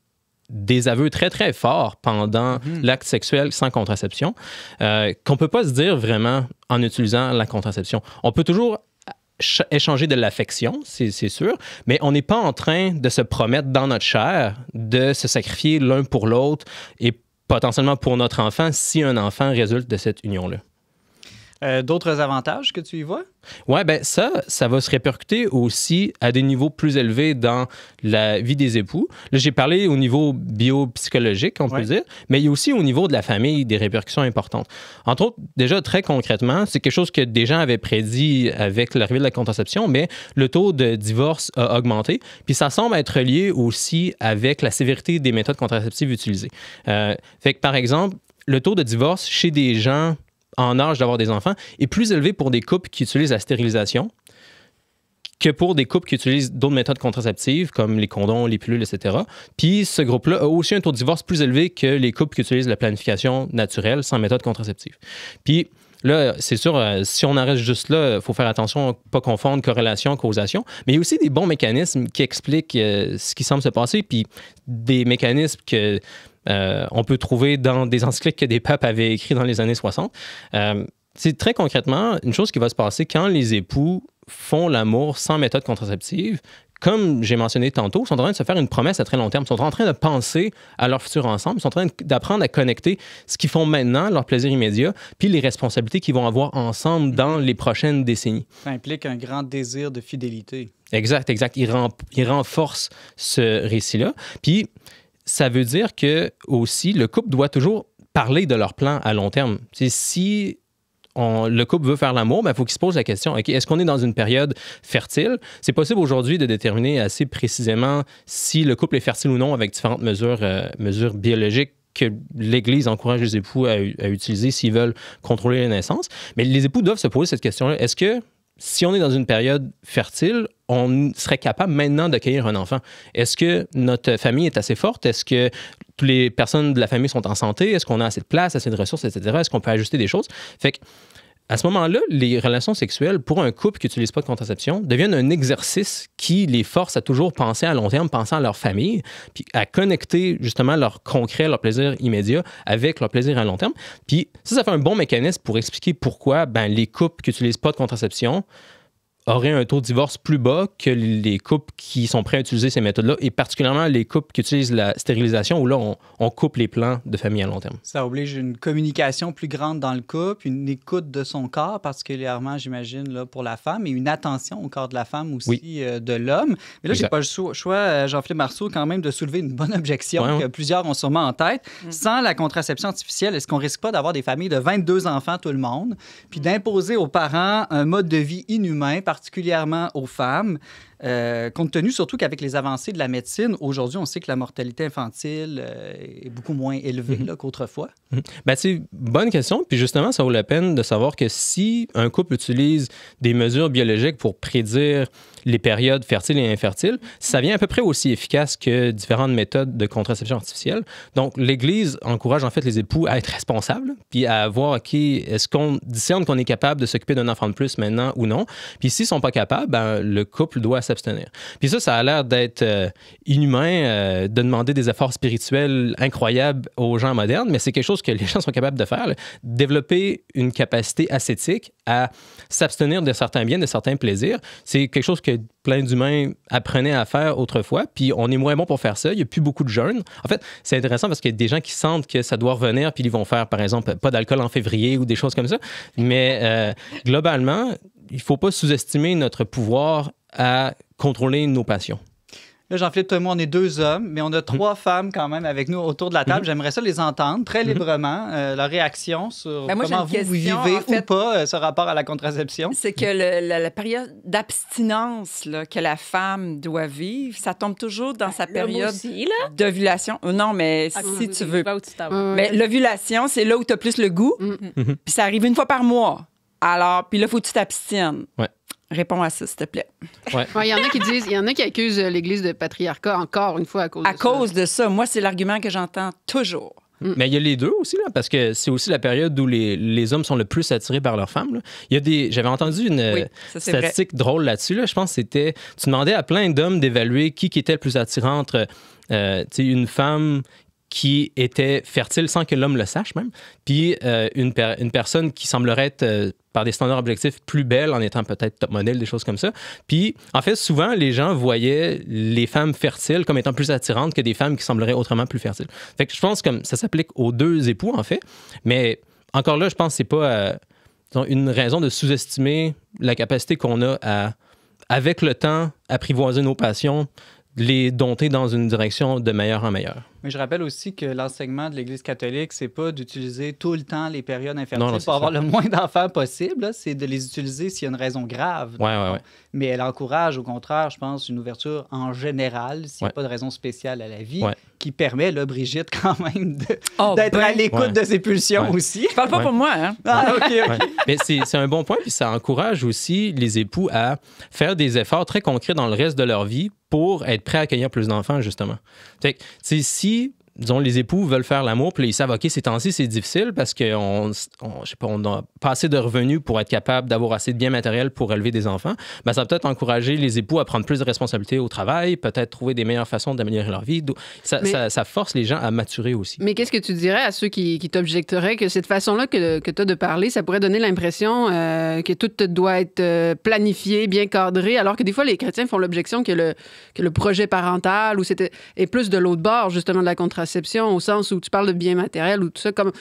Speaker 1: des aveux très, très forts pendant mhm. l'acte sexuel sans contraception, euh, qu'on ne peut pas se dire vraiment en utilisant la contraception. On peut toujours échanger de l'affection, c'est sûr, mais on n'est pas en train de se promettre dans notre chair de se sacrifier l'un pour l'autre et potentiellement pour notre enfant si un enfant résulte de cette union-là. Euh, d'autres avantages que tu y vois? Oui, ben ça, ça va se répercuter aussi à des niveaux plus élevés dans la vie des époux. Là, j'ai parlé au niveau biopsychologique, on peut dire, mais il y a aussi au niveau de la famille des répercussions importantes. Entre autres, déjà très concrètement, c'est quelque chose que des gens avaient prédit avec l'arrivée de la contraception, mais le taux de divorce a augmenté. Puis ça semble être lié aussi avec la sévérité des méthodes contraceptives utilisées. Euh, fait que, par exemple, le taux de divorce chez des gens en âge d'avoir des enfants est plus élevé pour des couples qui utilisent la stérilisation que pour des couples qui utilisent d'autres méthodes contraceptives comme les condoms, les pilules, etc. Puis ce groupe-là a aussi un taux de divorce plus élevé que les couples qui utilisent la planification naturelle sans méthode contraceptive. Puis là, c'est sûr, euh, si on arrête juste là, il faut faire attention à pas confondre corrélation, causation. Mais il y a aussi des bons mécanismes qui expliquent euh, ce qui semble se passer, puis des mécanismes que euh, on peut trouver dans des encycliques que des papes avaient écrits dans les années 60. Euh, c'est très concrètement une chose qui va se passer quand les époux font l'amour sans méthode contraceptive. Comme j'ai mentionné tantôt, ils sont en train de se faire une promesse à très long terme. Ils sont en train de penser à leur futur ensemble. Ils sont en train d'apprendre à connecter ce qu'ils font maintenant, leur plaisir immédiat, puis les responsabilités qu'ils vont avoir ensemble mm-hmm. dans les prochaines décennies.
Speaker 2: Ça implique un grand désir de fidélité.
Speaker 1: Exact, exact. Ils, ils renforcent ce récit-là. Puis, ça veut dire que aussi le couple doit toujours parler de leur plan à long terme. si on, le couple veut faire l'amour, ben, il faut qu'il se pose la question est-ce qu'on est dans une période fertile C'est possible aujourd'hui de déterminer assez précisément si le couple est fertile ou non avec différentes mesures, euh, mesures biologiques que l'Église encourage les époux à, à utiliser s'ils veulent contrôler les naissances. Mais les époux doivent se poser cette question-là est-ce que si on est dans une période fertile, on serait capable maintenant d'accueillir un enfant. Est-ce que notre famille est assez forte? Est-ce que toutes les personnes de la famille sont en santé? Est-ce qu'on a assez de place, assez de ressources, etc.? Est-ce qu'on peut ajuster des choses? Fait que à ce moment-là, les relations sexuelles pour un couple qui n'utilise pas de contraception deviennent un exercice qui les force à toujours penser à long terme, penser à leur famille, puis à connecter justement leur concret, leur plaisir immédiat avec leur plaisir à long terme. Puis ça, ça fait un bon mécanisme pour expliquer pourquoi ben, les couples qui n'utilisent pas de contraception aurait un taux de divorce plus bas que les couples qui sont prêts à utiliser ces méthodes-là, et particulièrement les couples qui utilisent la stérilisation, où là, on, coupe les plans de famille à long terme.
Speaker 2: Ça oblige une communication plus grande dans le couple, une écoute de son corps, particulièrement, j'imagine, là, pour la femme, et une attention au corps de la femme aussi euh, de l'homme. Mais là, j'ai pas le choix, euh, Jean-Philippe Marceau, quand même, de soulever une bonne objection que plusieurs ont sûrement en tête. Mm. Sans la contraception artificielle, est-ce qu'on risque pas d'avoir des familles de 22 enfants, tout le monde, puis d'imposer aux parents un mode de vie inhumain, particulièrement aux femmes. Euh, compte tenu surtout qu'avec les avancées de la médecine, aujourd'hui, on sait que la mortalité infantile euh, est beaucoup moins élevée mhm. qu'autrefois.
Speaker 1: Mm c'est bonne question. Puis justement, ça vaut la peine de savoir que si un couple utilise des mesures biologiques pour prédire les périodes fertiles et infertiles, ça vient à peu près aussi efficace que différentes méthodes de contraception artificielle. Donc, l'Église encourage en fait les époux à être responsables, puis à voir, OK, est-ce qu'on discerne qu'on est capable de s'occuper d'un enfant de plus maintenant ou non? Puis s'ils ne sont pas capables, ben, le couple doit s'abstenir. Puis ça, ça a l'air d'être euh, inhumain, euh, de demander des efforts spirituels incroyables aux gens modernes, mais c'est quelque chose que les gens sont capables de faire. Développer une capacité ascétique à s'abstenir de certains biens, de certains plaisirs, c'est quelque chose que plein d'humains apprenaient à faire autrefois, puis on est moins bon pour faire ça. Il n'y a plus beaucoup de jeunes. En fait, c'est intéressant parce qu'il y a des gens qui sentent que ça doit revenir, puis ils vont faire, par exemple, pas d'alcool en février ou des choses comme ça. Mais euh, globalement, il ne faut pas sous-estimer notre pouvoir à contrôler nos passions.
Speaker 2: Là, Jean-Philippe, et moi, on est deux hommes, mais on a mhm. trois femmes quand même avec nous autour de la table. Mhm. J'aimerais ça les entendre très mhm. librement, La euh, leur réaction sur ben, comment vous, vivez ou pas euh, ce rapport à la contraception.
Speaker 4: C'est que la, période d'abstinence que la femme doit vivre, ça tombe toujours dans ben, sa période d'ovulation. Euh, non, mais ah, si tu veux. pas, Mais l'ovulation, c'est là où tu as plus le goût, mm. puis ça arrive une fois par mois. Alors, puis là, il faut que tu t'abstiennes. Ouais. Réponds à ça, s'il te plaît.
Speaker 1: Il
Speaker 5: y en a qui disent, il y en a qui accusent euh, l'Église de patriarcat encore une fois à cause de ça. À cause de ça. Moi, c'est l'argument que j'entends toujours.
Speaker 1: Mm. Mais il y a les deux aussi, là, parce que c'est aussi la période où les, les, hommes sont le plus attirés par leurs femmes. Il y a des, j'avais entendu une euh, statistique drôle là-dessus. Là. Je pense que c'était, tu demandais à plein d'hommes d'évaluer qui, qui était le plus attirant entre euh, une femme qui était fertile sans que l'homme le sache même, puis euh, une, personne qui semblerait être, euh, par des standards objectifs, plus belle en étant peut-être top modèle, des choses comme ça. Puis, en fait, souvent, les gens voyaient les femmes fertiles comme étant plus attirantes que des femmes qui sembleraient autrement plus fertiles. Fait que je pense que ça s'applique aux deux époux, en fait, mais encore là, je pense que c'est pas euh, une raison de sous-estimer la capacité qu'on a à, avec le temps, apprivoiser nos passions, les dompter dans une direction de meilleur en meilleure.
Speaker 2: Mais je rappelle aussi que l'enseignement de l'Église catholique, c'est pas d'utiliser tout le temps les périodes infertiles pour avoir le moins d'enfants possible, c'est de les utiliser s'il y a une raison grave. Mais elle encourage, au contraire, je pense, une ouverture en général, s'il n'y a pas de raison spéciale à la vie, qui permet, là, Brigitte, quand même, oh, d'être ben. à l'écoute de
Speaker 1: ses pulsions aussi. Je parle pas pour
Speaker 4: moi, hein? Ah,
Speaker 1: Mais c'est un bon point, puis ça encourage aussi les époux à faire des efforts très concrets dans le reste de leur vie pour être prêts à accueillir plus d'enfants, justement. c'est si die disons, les époux veulent faire l'amour, puis ils savent, OK, ces temps-ci, c'est difficile parce qu'on on, pas, pas assez de revenus pour être capable d'avoir assez de biens matériels pour élever des enfants. Ben, ça va peut-être encourager les époux à prendre plus de responsabilités au travail, peut-être trouver des meilleures façons d'améliorer leur vie. Ça, ça, force les gens à maturer aussi.
Speaker 5: Mais qu'est-ce que tu dirais à ceux qui, t'objecteraient que cette façon-là que, que tu as de parler, ça pourrait donner l'impression euh, que tout doit être euh, planifié, bien cadré, alors que des fois, les chrétiens font l'objection que le, que le projet parental ou c'était, est plus de l'autre bord, justement, de la contrainte au sens où tu parles de biens matériels ou tout ça, comme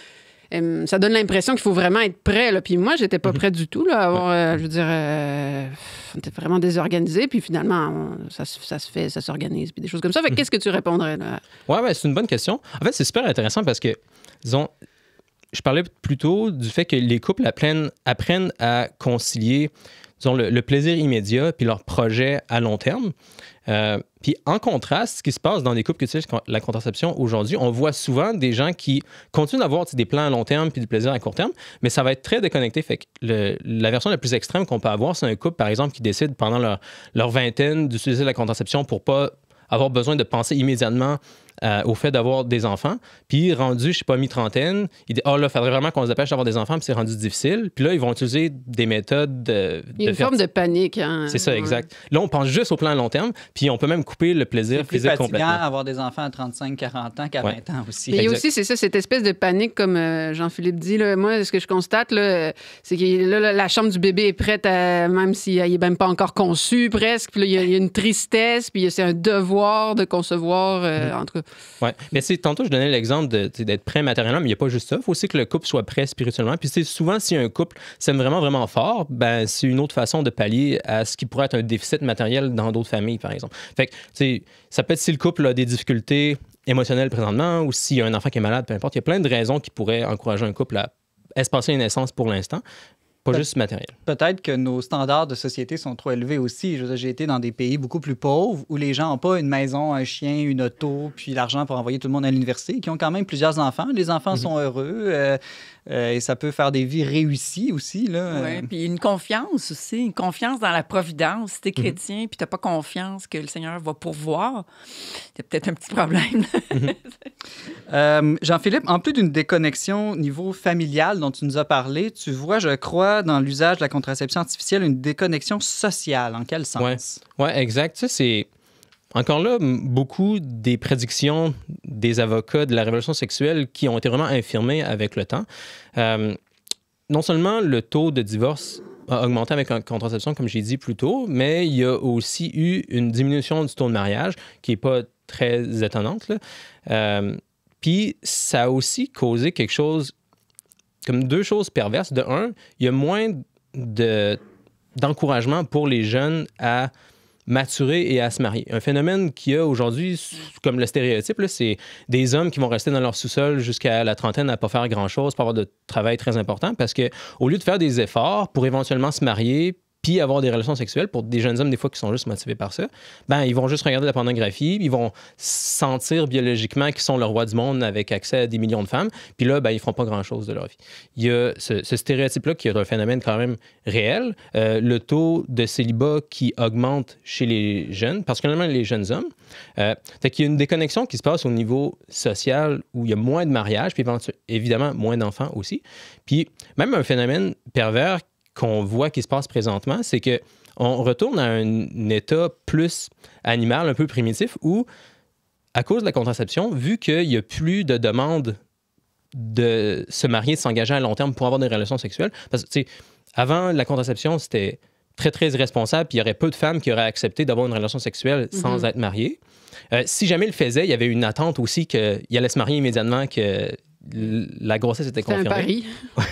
Speaker 5: euh, ça donne l'impression qu'il faut vraiment être prêt. Là. Puis moi, j'étais pas mhm. prêt du tout. Là, avoir, euh, je veux dire, euh, on était vraiment désorganisé. Puis finalement, ça, ça, se fait, ça s'organise, puis des choses comme ça. Mhm. qu'est-ce que tu répondrais là?
Speaker 1: Ouais, c'est une bonne question. En fait, c'est super intéressant parce que, disons, je parlais plutôt du fait que les couples apprennent, apprennent à concilier ont le, plaisir immédiat puis leur projet à long terme. Euh, puis en contraste, ce qui se passe dans des couples qui utilisent la contraception aujourd'hui, on voit souvent des gens qui continuent d'avoir des plans à long terme puis du plaisir à court terme, mais ça va être très déconnecté. Fait que la version la plus extrême qu'on peut avoir, c'est un couple, par exemple, qui décide pendant leur, leur vingtaine d'utiliser la contraception pour pas avoir besoin de penser immédiatement euh, au fait d'avoir des enfants. Puis rendu, je ne sais pas, mi-trentaine, il dit « Ah oh, là, il faudrait vraiment qu'on se dépêche d'avoir des enfants, puis c'est rendu difficile. Puis là, ils vont utiliser des méthodes de. Il y a une forme de
Speaker 5: panique. Hein. C'est ça, exact.
Speaker 1: Là, on pense juste au plan à long terme, puis on peut même couper le plaisir physique complètement. C'est
Speaker 2: avoir des enfants à 35, 40 ans 40
Speaker 1: ans aussi. Mais aussi, c'est
Speaker 5: ça, cette espèce de panique, comme euh, Jean-Philippe dit. Là, moi, ce que je constate, euh, c'est que la chambre du bébé est prête, même s'il n'est même pas encore conçu presque. Puis là, il y, a, une tristesse, puis c'est un devoir de
Speaker 1: concevoir, mm. Oui. Mais c'est tantôt, je donnais l'exemple d'être prêt matériellement, mais il n'y a pas juste ça. Il faut aussi que le couple soit prêt spirituellement. Puis c'est souvent, si un couple s'aime vraiment, vraiment fort, ben, c'est une autre façon de pallier à ce qui pourrait être un déficit matériel dans d'autres familles, par exemple. Fait que, ça peut être si le couple a des difficultés émotionnelles présentement ou s'il y a un enfant qui est malade, peu importe. Il y a plein de raisons qui pourraient encourager un couple à espacer une naissance pour l'instant. Pas juste matériel.
Speaker 2: Peut-être que nos standards de société sont trop élevés aussi. J'ai été dans des pays beaucoup plus pauvres où les gens n'ont pas une maison, un chien, une auto, puis l'argent pour envoyer tout le monde à l'université, qui ont quand même plusieurs enfants. Les enfants mhm. sont heureux. Euh, euh, et ça peut faire des vies réussies aussi. Oui, euh,
Speaker 4: puis une confiance aussi, une confiance dans la providence. Si tu es mhm. chrétien, et puis pas confiance que le Seigneur va pourvoir, a peut-être un petit problème.
Speaker 2: Euh, Jean-Philippe, en plus d'une déconnexion niveau familial dont tu nous as parlé, tu vois, je crois, dans l'usage de la contraception artificielle, une déconnexion sociale. En quel sens?
Speaker 1: Oui, ouais, exact. Tu c'est encore là, beaucoup des prédictions des avocats de la révolution sexuelle qui ont été vraiment infirmées avec le temps. Euh, non seulement le taux de divorce a augmenté avec la contraception, comme j'ai dit plus tôt, mais il y a aussi eu une diminution du taux de mariage qui n'est pas très étonnante. Euh, puis ça a aussi causé quelque chose, comme deux choses perverses. De un, il y a moins d'encouragement pour les jeunes à maturer et à se marier. Un phénomène qui a aujourd'hui, comme le stéréotype, c'est des hommes qui vont rester dans leur sous-sol jusqu'à la trentaine à ne pas faire grand-chose, pas avoir de travail très important, parce que au lieu de faire des efforts pour éventuellement se marier, puis avoir des relations sexuelles pour des jeunes hommes, des fois, qui sont juste motivés par ça, ben, ils vont juste regarder la pornographie, ils vont sentir biologiquement qu'ils sont le roi du monde avec accès à des millions de femmes, puis là, ben, ils feront pas grand-chose de leur vie. Il y a ce, stéréotype-là qui est un phénomène quand même réel. Euh, le taux de célibat qui augmente chez les jeunes, particulièrement les jeunes hommes. Euh, fait qu'il y a une déconnexion qui se passe au niveau social où il y a moins de mariages, puis évidemment moins d'enfants aussi. Puis même un phénomène pervers qu'on voit qui se passe présentement, c'est que on retourne à un état plus animal, un peu primitif, où, à cause de la contraception, vu qu'il n'y a plus de demande de se marier, de s'engager à long terme pour avoir des relations sexuelles, parce que, avant la contraception, c'était très, très irresponsable, puis il y aurait peu de femmes qui auraient accepté d'avoir une relation sexuelle sans mm-hmm. être mariées. Euh, si jamais le faisait, il y avait une attente aussi qu'il allait se marier immédiatement, que la grossesse était confirmée.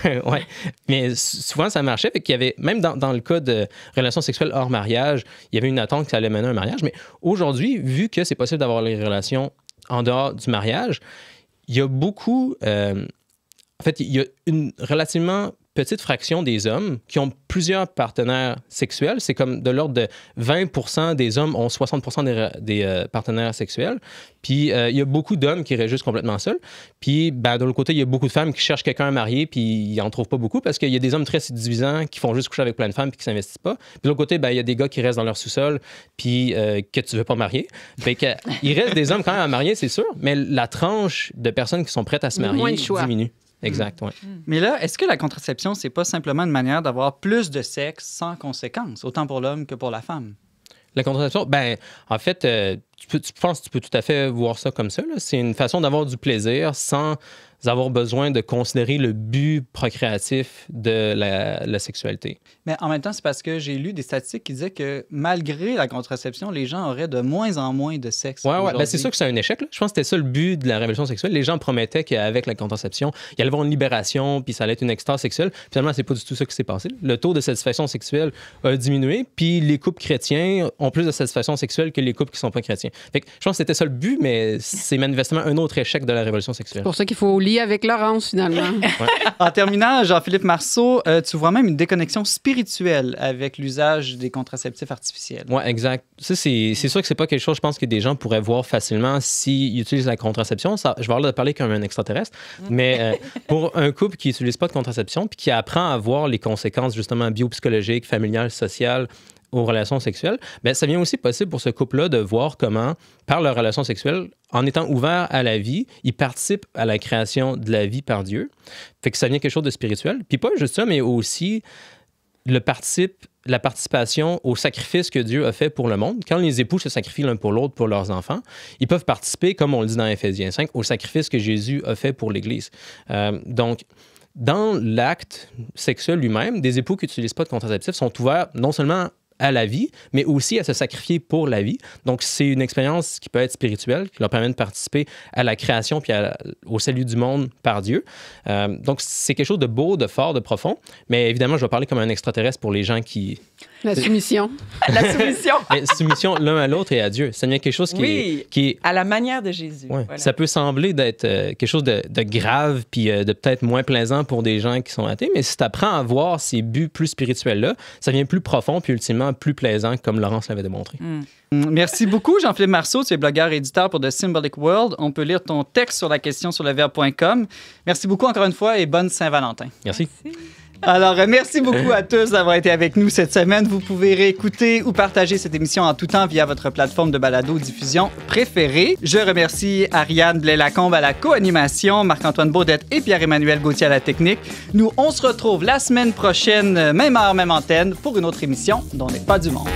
Speaker 1: Mais souvent, ça marchait. Fait qu'il y avait, même dans, le cas de relations sexuelles hors mariage, il y avait une attente que ça allait mener à un mariage. Mais aujourd'hui, vu que c'est possible d'avoir les relations en dehors du mariage, il y a beaucoup. Euh, en fait, il y a une relativement petite fraction des hommes qui ont plusieurs partenaires sexuels. C'est comme de l'ordre de 20 des hommes ont 60 des, euh, partenaires sexuels. Puis euh, il y a beaucoup d'hommes qui restent juste complètement seuls. Puis ben, de l'autre côté, il y a beaucoup de femmes qui cherchent quelqu'un à marier, puis ils n'en trouvent pas beaucoup parce qu'il y a des hommes très séduisants qui font juste coucher avec plein de femmes puis qui s'investissent pas. Puis de l'autre côté, ben, il y a des gars qui restent dans leur sous-sol puis euh, que tu veux pas marier. Fait ben, que, il reste des hommes quand même à marier, c'est sûr, mais la tranche de personnes qui sont prêtes à se marier diminue. Exact, mm.
Speaker 2: Mais là, est-ce que la contraception, c'est pas simplement une manière d'avoir plus de sexe sans conséquence, autant pour l'homme que pour la femme?
Speaker 1: La contraception, ben, en fait, euh, tu, peux, tu penses que tu peux tout à fait voir ça comme ça. C'est une façon d'avoir du plaisir sans avoir besoin de considérer le but procréatif de la, sexualité.
Speaker 2: Mais en même temps, c'est parce que j'ai lu des statistiques qui disaient que malgré la contraception, les gens auraient de moins en moins de sexe. Oui, ouais. Ben, c'est sûr
Speaker 1: que c'est un échec. Je pense que c'était ça le but de la révolution sexuelle. Les gens promettaient qu'avec la contraception, il y allait avoir une libération, puis ça allait être une extase sexuelle. Finalement, c'est pas du tout ça qui s'est passé. Le taux de satisfaction sexuelle a diminué, puis les couples chrétiens ont plus de satisfaction sexuelle que les couples qui ne sont pas chrétiens. je pense que c'était ça le but, mais c'est manifestement un autre échec de la révolution sexuelle. pour
Speaker 5: ça qu'il faut avec Laurence, finalement.
Speaker 1: en
Speaker 2: terminant, Jean-Philippe Marceau, euh, tu vois même une déconnexion spirituelle avec l'usage des contraceptifs artificiels.
Speaker 1: Oui, exact. c'est sûr que c'est pas quelque chose, je pense, que des gens pourraient voir facilement s'ils utilisent la contraception. Ça, je vais avoir parler comme un extraterrestre, mais euh, pour un couple qui n'utilise pas de contraception puis qui apprend à voir les conséquences, justement, biopsychologiques, familiales, sociales, aux relations sexuelles, bien, ça vient aussi possible pour ce couple-là de voir comment, par leur relation sexuelle, en étant ouvert à la vie, ils participent à la création de la vie par Dieu. Fait que ça vient quelque chose de spirituel. Puis pas juste ça, mais aussi le participe, la participation au sacrifice que Dieu a fait pour le monde. Quand les époux se sacrifient l'un pour l'autre, pour leurs enfants, ils peuvent participer, comme on le dit dans Ephésiens 5, au sacrifice que Jésus a fait pour l'Église. Euh, donc, dans l'acte sexuel lui-même, des époux qui n'utilisent pas de contraceptif sont ouverts non seulement à la vie, mais aussi à se sacrifier pour la vie. Donc, c'est une expérience qui peut être spirituelle, qui leur permet de participer à la création puis au salut du monde par Dieu. Euh, donc, c'est quelque chose de beau, de fort, de profond. Mais évidemment, je vais parler comme un extraterrestre pour les gens qui.
Speaker 5: La soumission. la soumission.
Speaker 1: La soumission l'un à l'autre et à Dieu. Ça devient quelque chose qui, qui est... À la
Speaker 4: manière de Jésus.
Speaker 1: Ça peut sembler d'être euh, quelque chose de, grave puis euh, de peut-être moins plaisant pour des gens qui sont athées, mais si tu apprends à voir ces buts plus spirituels-là, ça devient plus profond puis ultimement plus plaisant, comme Laurence l'avait démontré.
Speaker 2: Mm. Mm. Merci beaucoup, Jean-Philippe Marceau. Tu es blogueur et éditeur pour The Symbolic World. On peut lire ton texte sur la question sur le Merci beaucoup encore une fois et bonne Saint-Valentin. Merci. Alors, euh, merci beaucoup à tous d'avoir été avec nous cette semaine. Vous pouvez réécouter ou partager cette émission en tout temps via votre plateforme de balado-diffusion préférée. Je remercie Ariane Blais-Lacombe à la co-animation, Marc-Antoine Baudette et Pierre-Emmanuel Gauthier à la technique. Nous, on se retrouve la semaine prochaine, même heure, même antenne, pour une autre émission dont n'est pas du monde.